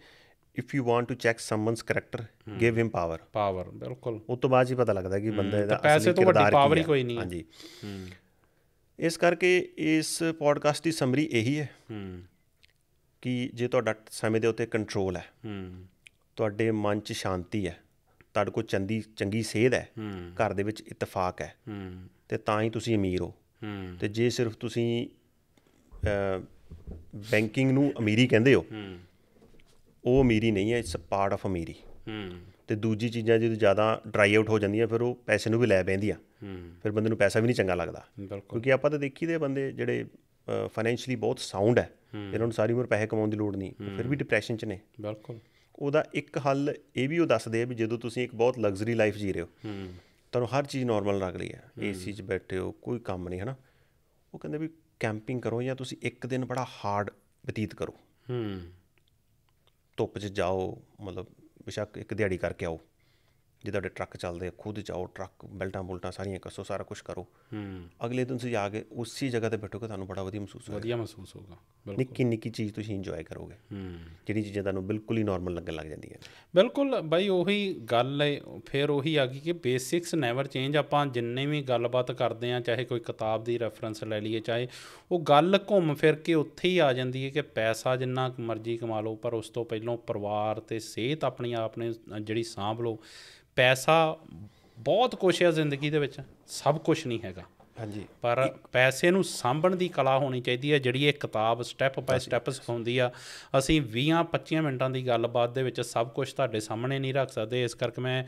if you want to check someone's character give him power power ਬਿਲਕੁਲ ਉਹ ਤੋਂ ਬਾਅਦ ਹੀ ਪਤਾ ਲੱਗਦਾ ਕਿ ਬੰਦੇ ਦਾ ਪੈਸੇ ਤੋਂ ਵੱਡੀ ਪਾਵਰ ਹੀ ਕੋਈ ਨਹੀਂ ਹੈ ਹਾਂਜੀ ਇਸ ਕਰਕੇ ਇਸ ਪੋਡਕਾਸਟ ਦੀ ਸਮਰੀ ਇਹੀ ਹੈ ਹੂੰ ਕਿ ਜੇ ਤੁਹਾਡਾ ਸਮੇਂ ਦੇ ਉੱਤੇ ਕੰਟਰੋਲ ਹੈ ਹੂੰ ਤੁਹਾਡੇ ਮਨ 'ਚ ਸ਼ਾਂਤੀ ਹੈ ਤੁਹਾਡੇ ਕੋਲ ਚੰਦੀ ਚੰਗੀ ਸੇਧ ਹੈ ਘਰ ਦੇ ਵਿੱਚ ਇਤਫਾਕ ਹੈ ਤੇ ਤਾਂ ਹੀ ਤੁਸੀਂ ਅਮੀਰ ਹੋ ਤੇ ਜੇ ਸਿਰਫ ਤੁਸੀਂ ਬੈਂਕਿੰਗ ਨੂੰ ਅਮੀਰੀ ਕਹਿੰਦੇ ਹੋ ਉਹ ਅਮੀਰੀ ਨਹੀਂ ਹੈ ਇਟਸ ਅ ਪਾਰਟ ਆਫ ਅਮੀਰੀ ਤੇ ਦੂਜੀ ਚੀਜ਼ਾਂ ਜਦੋਂ ਜ਼ਿਆਦਾ ਡਰਾਈ ਆਊਟ ਹੋ ਜਾਂਦੀਆਂ ਫਿਰ ਉਹ ਪੈਸੇ ਨੂੰ ਵੀ ਲੈ ਬੈਂਦੀਆਂ ਫਿਰ ਬੰਦੇ ਨੂੰ ਪੈਸਾ ਵੀ ਨਹੀਂ ਚੰਗਾ ਲੱਗਦਾ ਕਿਉਂਕਿ ਆਪਾਂ ਤਾਂ ਦੇਖੀਦੇ ਬੰਦੇ ਜਿਹੜੇ ਫਾਈਨੈਂਸ਼ੀਅਲੀ ਬਹੁਤ ਸਾਊਂਡ ਹੈ ਇਹਨਾਂ ਨੂੰ ਸਾਰੀ ਉਮਰ ਪੈਸੇ ਕਮਾਉਣ ਦੀ ਲੋੜ ਨਹੀਂ ਫਿਰ ਵੀ ਡਿਪਰੈਸ਼ਨ 'ਚ ਨੇ ਬਿਲਕੁਲ ਉਹਦਾ ਇੱਕ ਹੱਲ ਇਹ ਵੀ ਉਹ ਦੱਸਦੇ ਆ ਵੀ ਜਦੋਂ ਤੁਸੀਂ ਇੱਕ ਬਹੁਤ ਲਗਜ਼ਰੀ ਲਾਈਫ ਜੀ ਰਹੇ ਹੋ ਹੂੰ ਤੁਹਾਨੂੰ ਹਰ ਚੀਜ਼ ਨਾਰਮਲ ਲੱਗਦੀ ਹੈ ਏਸੀ 'ਚ ਬੈਠੇ ਹੋ ਕੋਈ ਕੰਮ ਨਹੀਂ ਹਨਾ ਉਹ ਕਹਿੰਦੇ ਵੀ ਕੈਂਪਿੰਗ ਕਰੋ ਜਾਂ ਤੁਸੀਂ ਇੱਕ ਦਿਨ ਬੜਾ ਹਾਰਡ ਬਤੀਤ ਕਰੋ ਹੂੰ ਧੁੱਪ 'ਚ ਜਾਓ ਮਤਲਬ ਬਿਸ਼ੱਕ ਇੱਕ ਦਿਹਾੜੀ ਕਰਕੇ ਆਓ ਜੇ ਤੁਹਾਡੇ ਟਰੱਕ ਚੱਲਦੇ ਆ ਖੁਦ ਜਾਓ ਟਰੱਕ ਬੈਲਟਾਂ ਬੁਲਟਾਂ ਸਾਰੀਆਂ ਕਸੋ ਸਾਰਾ ਕੁਝ ਕਰੋ ਹੂੰ ਅਗਲੇ ਦਿਨ ਤੁਸੀਂ ਜਾ ਕੇ ਉਸੇ ਜਗ੍ਹਾ ਤੇ ਬੈਠੋਗੇ ਤੁਹਾਨੂੰ ਬੜਾ ਵਧੀਆ ਮਹਿਸੂਸ ਹੋਵੇਗਾ ਵਧੀਆ ਮਹਿਸੂਸ ਹੋਗਾ ਬਿਲਕੁਲ ਨਿੱਕੀ ਨਿੱਕੀ ਚੀਜ਼ ਤੁਸੀਂ ਇੰਜੋਏ ਕਰੋਗੇ ਹੂੰ ਜਿਹੜੀ ਚੀਜ਼ਾਂ ਤੁਹਾਨੂੰ ਬਿਲਕੁਲ ਹੀ ਨਾਰਮਲ ਲੱਗਣ ਲੱਗ ਜਾਂਦੀਆਂ ਬਿਲਕੁਲ ਬਾਈ ਉਹੀ ਗੱਲ ਹੈ ਫਿਰ ਉਹੀ ਆ ਗਈ ਕਿ ਬੇਸਿਕਸ ਨੈਵਰ ਚੇਂਜ ਆਪਾਂ ਜਿੰਨੇ ਵੀ ਗੱਲਬਾਤ ਕਰਦੇ ਆ ਚਾਹੇ ਕੋਈ ਕਿਤਾਬ ਦੀ ਰੈਫਰੈਂਸ ਲੈ ਲਈਏ ਚਾਹੇ ਉਹ ਗੱਲ ਘੁੰਮ ਫਿਰ ਕੇ ਉੱਥੇ ਹੀ ਆ ਜਾਂਦੀ ਹੈ ਕਿ ਪੈਸਾ ਜਿੰਨਾ ਮਰਜ਼ੀ ਕਮਾ ਲਓ ਪਰ ਉਸ ਤੋਂ ਪਹਿਲਾਂ ਪਰਿਵਾਰ ਤੇ ਸਿਹਤ ਆਪਣੀ ਆਪਣੇ ਜਿਹੜੀ ਸਾਂਭ ਲਓ ਪੈਸਾ ਬਹੁਤ ਕੁਛ ਹੈ ਜ਼ਿੰਦਗੀ ਦੇ ਵਿੱਚ ਸਭ ਕੁਝ ਨਹੀਂ ਹੈਗਾ ਹਾਂਜੀ ਪਰ ਪੈਸੇ ਨੂੰ ਸਾਂਭਣ ਦੀ ਕਲਾ ਹੋਣੀ ਚਾਹੀਦੀ ਹੈ ਜਿਹੜੀ ਇਹ ਕਿਤਾਬ ਸਟੈਪ ਬਾਈ ਸਟੈਪ ਸਿਖਾਉਂਦੀ ਆ ਅਸੀਂ 20 25 ਮਿੰਟਾਂ ਦੀ ਗੱਲਬਾਤ ਦੇ ਵਿੱਚ ਸਭ ਕੁਝ ਤੁਹਾਡੇ ਸਾਹਮਣੇ ਨਹੀਂ ਰੱਖ ਸਕਦੇ ਇਸ ਕਰਕੇ ਮੈਂ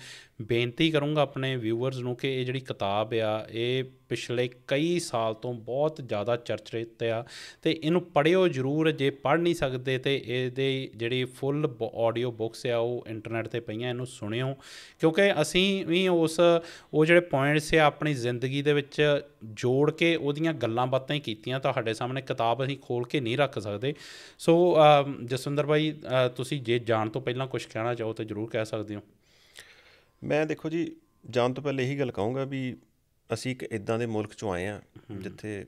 ਬੇਨਤੀ ਕਰੂੰਗਾ ਆਪਣੇ ਵਿਊਅਰਸ ਨੂੰ ਕਿ ਇਹ ਜਿਹੜੀ ਕਿਤਾਬ ਆ ਇਹ ਪਿਛਲੇ ਕਈ ਸਾਲ ਤੋਂ ਬਹੁਤ ਜ਼ਿਆਦਾ ਚਰਚਿਤ ਆ ਤੇ ਇਹਨੂੰ ਪੜਿਓ ਜਰੂਰ ਜੇ ਪੜ ਨਹੀਂ ਸਕਦੇ ਤੇ ਇਹਦੇ ਜਿਹੜੀ ਫੁੱਲ ਆਡੀਓ ਬੁੱਕਸ ਆ ਉਹ ਇੰਟਰਨੈਟ ਤੇ ਪਈਆਂ ਇਹਨੂੰ ਸੁਣਿਓ ਕਿਉਂਕਿ ਅਸੀਂ ਵੀ ਉਸ ਉਹ ਜਿਹੜੇ ਪੁਆਇੰਟਸ ਆ ਆਪਣੀ ਜ਼ਿੰਦਗੀ ਦੇ ਵਿੱਚ ਜੋੜ ਕੇ ਉਹਦੀਆਂ ਗੱਲਾਂ ਬਾਤਾਂ ਹੀ ਕੀਤੀਆਂ ਤੁਹਾਡੇ ਸਾਹਮਣੇ ਕਿਤਾਬ ਅਸੀਂ ਖੋਲ ਕੇ ਨਹੀਂ ਰੱਖ ਸਕਦੇ ਸੋ ਜਸਵਿੰਦਰ ਭਾਈ ਤੁਸੀਂ ਜੇ ਜਾਣ ਤੋਂ ਪਹਿਲਾਂ ਕੁਝ ਕਹਿਣਾ ਚਾਹੋ ਤਾਂ ਜਰੂਰ ਕਹਿ ਸਕਦੇ ਹੋ ਮੈਂ ਦੇਖੋ ਜੀ ਜਾਣ ਤੋਂ ਪਹਿਲੇ ਇਹੀ ਗੱਲ ਕਹਾਂਗਾ ਵੀ ਅਸੀਂ ਇੱਕ ਇਦਾਂ ਦੇ ਮੁਲਕ ਚੋਂ ਆਏ ਆ ਜਿੱਥੇ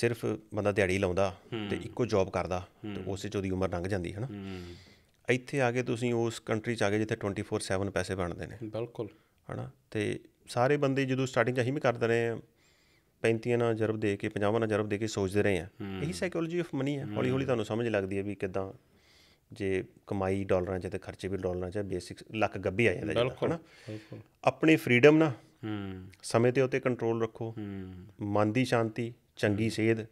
ਸਿਰਫ ਬੰਦਾ ਦਿਹਾੜੀ ਲਾਉਂਦਾ ਤੇ ਇੱਕੋ ਜੌਬ ਕਰਦਾ ਤੇ ਉਸੇ ਚ ਉਹਦੀ ਉਮਰ ਲੰਘ ਜਾਂਦੀ ਹੈ ਨਾ ਇੱਥੇ ਆ ਕੇ ਤੁਸੀਂ ਉਸ ਕੰਟਰੀ ਚ ਆ ਗਏ ਜਿੱਥੇ 24/7 ਪੈਸੇ ਬਣਦੇ ਨੇ ਬਿਲਕੁਲ ਹਨਾ ਤੇ ਸਾਰੇ ਬੰਦੇ ਜਦੋਂ ਸਟਾਰਟਿੰਗ ਚ ਅਸੀਂ ਵੀ ਕਰਦੇ ਰਹੇ ਆਂ 35 ਨਾਲ ਜਰਬ ਦੇ ਕੇ 50 ਨਾਲ ਜਰਬ ਦੇ ਕੇ ਸੋਚਦੇ ਰਹੇ ਆ ਇਹੀ ਸਾਈਕੋਲੋਜੀ ਆਫ ਮਨੀ ਹੈ ਹੌਲੀ ਹੌਲੀ ਤੁਹਾਨੂੰ ਸਮਝ ਲੱਗਦੀ ਹੈ ਵੀ ਕਿਦਾਂ ਜੇ ਕਮਾਈ ਡਾਲਰਾਂ 'ਚ ਤੇ ਖਰਚੇ ਵੀ ਡਾਲਰਾਂ 'ਚ ਬੇਸਿਕ ਲੱਕ ਗੱਬੀ ਆ ਜਾਂਦਾ ਹੈ ਬਿਲਕੁਲ ਆਪਣੀ ਫਰੀडम ਨਾ ਸਮੇਂ ਤੇ ਉਤੇ ਕੰਟਰੋਲ ਰੱਖੋ ਮਨ ਦੀ ਸ਼ਾਂਤੀ ਚੰਗੀ ਸਿਹਤ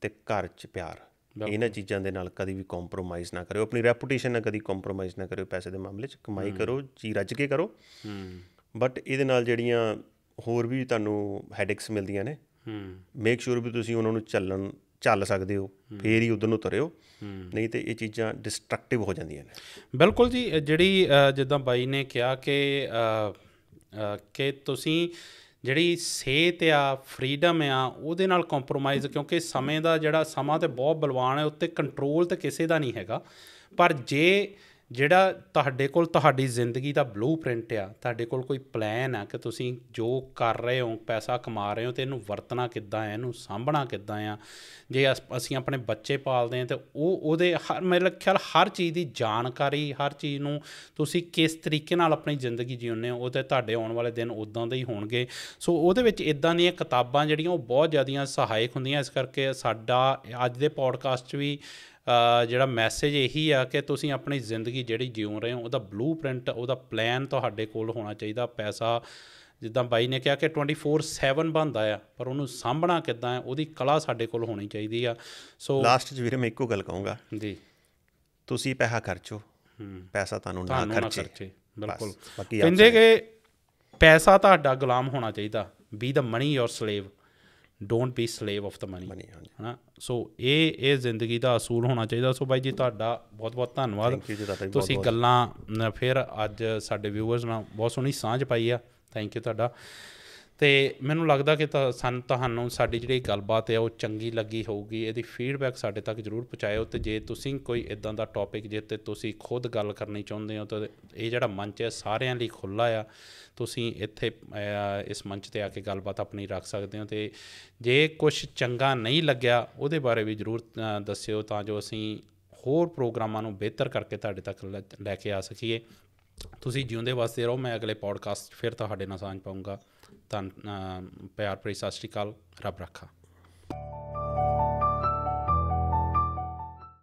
ਤੇ ਘਰ 'ਚ ਪਿਆਰ ਇਹਨਾਂ ਚੀਜ਼ਾਂ ਦੇ ਨਾਲ ਕਦੀ ਵੀ ਕੰਪਰੋਮਾਈਜ਼ ਨਾ ਕਰਿਓ ਆਪਣੀ ਰੈਪਿਊਟੇਸ਼ਨ ਨਾਲ ਕਦੀ ਕੰਪਰੋਮਾਈਜ਼ ਨਾ ਕਰਿਓ ਪੈਸੇ ਦੇ ਮਾਮਲੇ 'ਚ ਕਮਾਈ ਕਰੋ ਜੀ ਰੱਜ ਕੇ ਕਰੋ ਬਟ ਇਹਦੇ ਨਾਲ ਜਿਹੜੀਆਂ ਹੋਰ ਵੀ ਤੁਹਾਨੂੰ ਹੈਡੈਕਸ ਮਿਲਦੀਆਂ ਨੇ ਹਮ ਮੇਕ ਸ਼ੋਰ ਵੀ ਤੁਸੀਂ ਉਹਨਾਂ ਨੂੰ ਚੱਲਣ ਚੱਲ ਸਕਦੇ ਹੋ ਫੇਰ ਹੀ ਉਧਰ ਨੂੰ ਤਰਿਓ ਨਹੀਂ ਤੇ ਇਹ ਚੀਜ਼ਾਂ ਡਿਸਟਰਕਟਿਵ ਹੋ ਜਾਂਦੀਆਂ ਨੇ ਬਿਲਕੁਲ ਜੀ ਜਿਹੜੀ ਜਿੱਦਾਂ ਬਾਈ ਨੇ ਕਿਹਾ ਕਿ ਕਿ ਤੁਸੀਂ ਜਿਹੜੀ ਸਿਹਤ ਆ ਫਰੀडम ਆ ਉਹਦੇ ਨਾਲ ਕੰਪਰੋਮਾਈਜ਼ ਕਿਉਂਕਿ ਸਮੇਂ ਦਾ ਜਿਹੜਾ ਸਮਾਂ ਤੇ ਬਹੁਤ ਬਲਵਾਨ ਹੈ ਉੱਤੇ ਕੰਟਰੋਲ ਤੇ ਕਿਸੇ ਦਾ ਨਹੀਂ ਹੈਗਾ ਪਰ ਜੇ ਜਿਹੜਾ ਤੁਹਾਡੇ ਕੋਲ ਤੁਹਾਡੀ ਜ਼ਿੰਦਗੀ ਦਾ ਬਲੂਪ੍ਰਿੰਟ ਆ ਤੁਹਾਡੇ ਕੋਲ ਕੋਈ ਪਲਾਨ ਆ ਕਿ ਤੁਸੀਂ ਜੋ ਕਰ ਰਹੇ ਹੋ ਪੈਸਾ ਕਮਾ ਰਹੇ ਹੋ ਤੇ ਇਹਨੂੰ ਵਰਤਣਾ ਕਿੱਦਾਂ ਹੈ ਇਹਨੂੰ ਸਾਂਭਣਾ ਕਿੱਦਾਂ ਆ ਜੇ ਅਸੀਂ ਆਪਣੇ ਬੱਚੇ ਪਾਲਦੇ ਆ ਤੇ ਉਹ ਉਹਦੇ ਹਰ ਮੇਰੇ ਖਿਆਲ ਹਰ ਚੀਜ਼ ਦੀ ਜਾਣਕਾਰੀ ਹਰ ਚੀਜ਼ ਨੂੰ ਤੁਸੀਂ ਕਿਸ ਤਰੀਕੇ ਨਾਲ ਆਪਣੀ ਜ਼ਿੰਦਗੀ ਜੀਉਂਦੇ ਹੋ ਉਹ ਤੇ ਤੁਹਾਡੇ ਆਉਣ ਵਾਲੇ ਦਿਨ ਉਦਾਂ ਦੇ ਹੀ ਹੋਣਗੇ ਸੋ ਉਹਦੇ ਵਿੱਚ ਇਦਾਂ ਦੀਆਂ ਕਿਤਾਬਾਂ ਜਿਹੜੀਆਂ ਉਹ ਬਹੁਤ ਜ਼ਿਆਦੀਆਂ ਸਹਾਇਕ ਹੁੰਦੀਆਂ ਇਸ ਕਰਕੇ ਸਾਡਾ ਅੱਜ ਦੇ ਪੋਡਕਾਸਟ ਵੀ ਜਿਹੜਾ ਮੈਸੇਜ ਇਹੀ ਆ ਕਿ ਤੁਸੀਂ ਆਪਣੀ ਜ਼ਿੰਦਗੀ ਜਿਹੜੀ ਜਿਉ ਰਹੇ ਹੋ ਉਹਦਾ ਬਲੂਪ੍ਰਿੰਟ ਉਹਦਾ ਪਲਾਨ ਤੁਹਾਡੇ ਕੋਲ ਹੋਣਾ ਚਾਹੀਦਾ ਪੈਸਾ ਜਿੱਦਾਂ ਬਾਈ ਨੇ ਕਿਹਾ ਕਿ 24/7 ਬੰਦਾ ਆ ਪਰ ਉਹਨੂੰ ਸਾਂਭਣਾ ਕਿੱਦਾਂ ਹੈ ਉਹਦੀ ਕਲਾ ਸਾਡੇ ਕੋਲ ਹੋਣੀ ਚਾਹੀਦੀ ਆ ਸੋ ਲਾਸਟ 'ਚ ਵੀਰੇ ਮੈਂ ਇੱਕੋ ਗੱਲ ਕਹੂੰਗਾ ਜੀ ਤੁਸੀਂ ਪੈਸਾ ਖਰਚੋ ਪੈਸਾ ਤੁਹਾਨੂੰ ਨਾ ਖਰਚੇ ਬਿਲਕੁਲ ਕਹਿੰਦੇ ਕਿ ਪੈਸਾ ਤੁਹਾਡਾ ਗੁਲਾਮ ਹੋਣਾ ਚਾਹੀਦਾ be the money your slave don't be slave of the money ਹਨਾ ਸੋ ਇਹ ਇਹ ਜ਼ਿੰਦਗੀ ਦਾ ਅਸੂਲ ਹੋਣਾ ਚਾਹੀਦਾ ਸੋ ਬਾਈ ਜੀ ਤੁਹਾਡਾ ਬਹੁਤ ਬਹੁਤ ਧੰਨਵਾਦ ਤੁਸੀਂ ਗੱਲਾਂ ਫਿਰ ਅੱਜ ਸਾਡੇ ਵਿਊਅਰਸ ਨਾਲ ਬਹੁਤ ਸੋਹਣੀ ਸਾਂਝ ਪਾਈ ਆ ਥੈਂਕ ਯੂ ਤੁਹਾਡਾ ਤੇ ਮੈਨੂੰ ਲੱਗਦਾ ਕਿ ਸਾਨੂੰ ਤੁਹਾਨੂੰ ਸਾਡੀ ਜਿਹੜੀ ਗੱਲਬਾਤ ਹੈ ਉਹ ਚੰਗੀ ਲੱਗੀ ਹੋਊਗੀ ਇਹਦੀ ਫੀਡਬੈਕ ਸਾਡੇ ਤੱਕ ਜਰੂਰ ਪਹੁੰਚਾਇਓ ਤੇ ਜੇ ਤੁਸੀਂ ਕੋਈ ਇਦਾਂ ਦਾ ਟੌਪਿਕ ਜੇ ਤੇ ਤੁਸੀਂ ਖੁਦ ਗੱਲ ਕਰਨੀ ਚਾਹੁੰਦੇ ਹੋ ਤਾਂ ਇਹ ਜਿਹੜਾ ਮੰਚ ਹੈ ਸਾਰਿਆਂ ਲਈ ਖੁੱਲਾ ਆ ਤੁਸੀਂ ਇੱਥੇ ਇਸ ਮੰਚ ਤੇ ਆ ਕੇ ਗੱਲਬਾਤ ਆਪਣੀ ਰੱਖ ਸਕਦੇ ਹੋ ਤੇ ਜੇ ਕੁਝ ਚੰਗਾ ਨਹੀਂ ਲੱਗਿਆ ਉਹਦੇ ਬਾਰੇ ਵੀ ਜਰੂਰ ਦੱਸਿਓ ਤਾਂ ਜੋ ਅਸੀਂ ਹੋਰ ਪ੍ਰੋਗਰਾਮਾਂ ਨੂੰ ਬਿਹਤਰ ਕਰਕੇ ਤੁਹਾਡੇ ਤੱਕ ਲੈ ਕੇ ਆ ਸਕੀਏ ਤੁਸੀਂ ਜਿਉਂਦੇ ਵਾਸਤੇ ਰਹੋ ਮੈਂ ਅਗਲੇ ਪੋਡਕਾਸਟ ਫਿਰ ਤੁਹਾਡੇ ਨਾਲ ਸਾਂਝ ਪਾਉਂਗਾ ਤਾਂ ਪਿਆਰ ਭਰੀ ਸਤਿ ਸ਼੍ਰੀ ਅਕਾਲ ਰੱਬ ਰੱਖਾ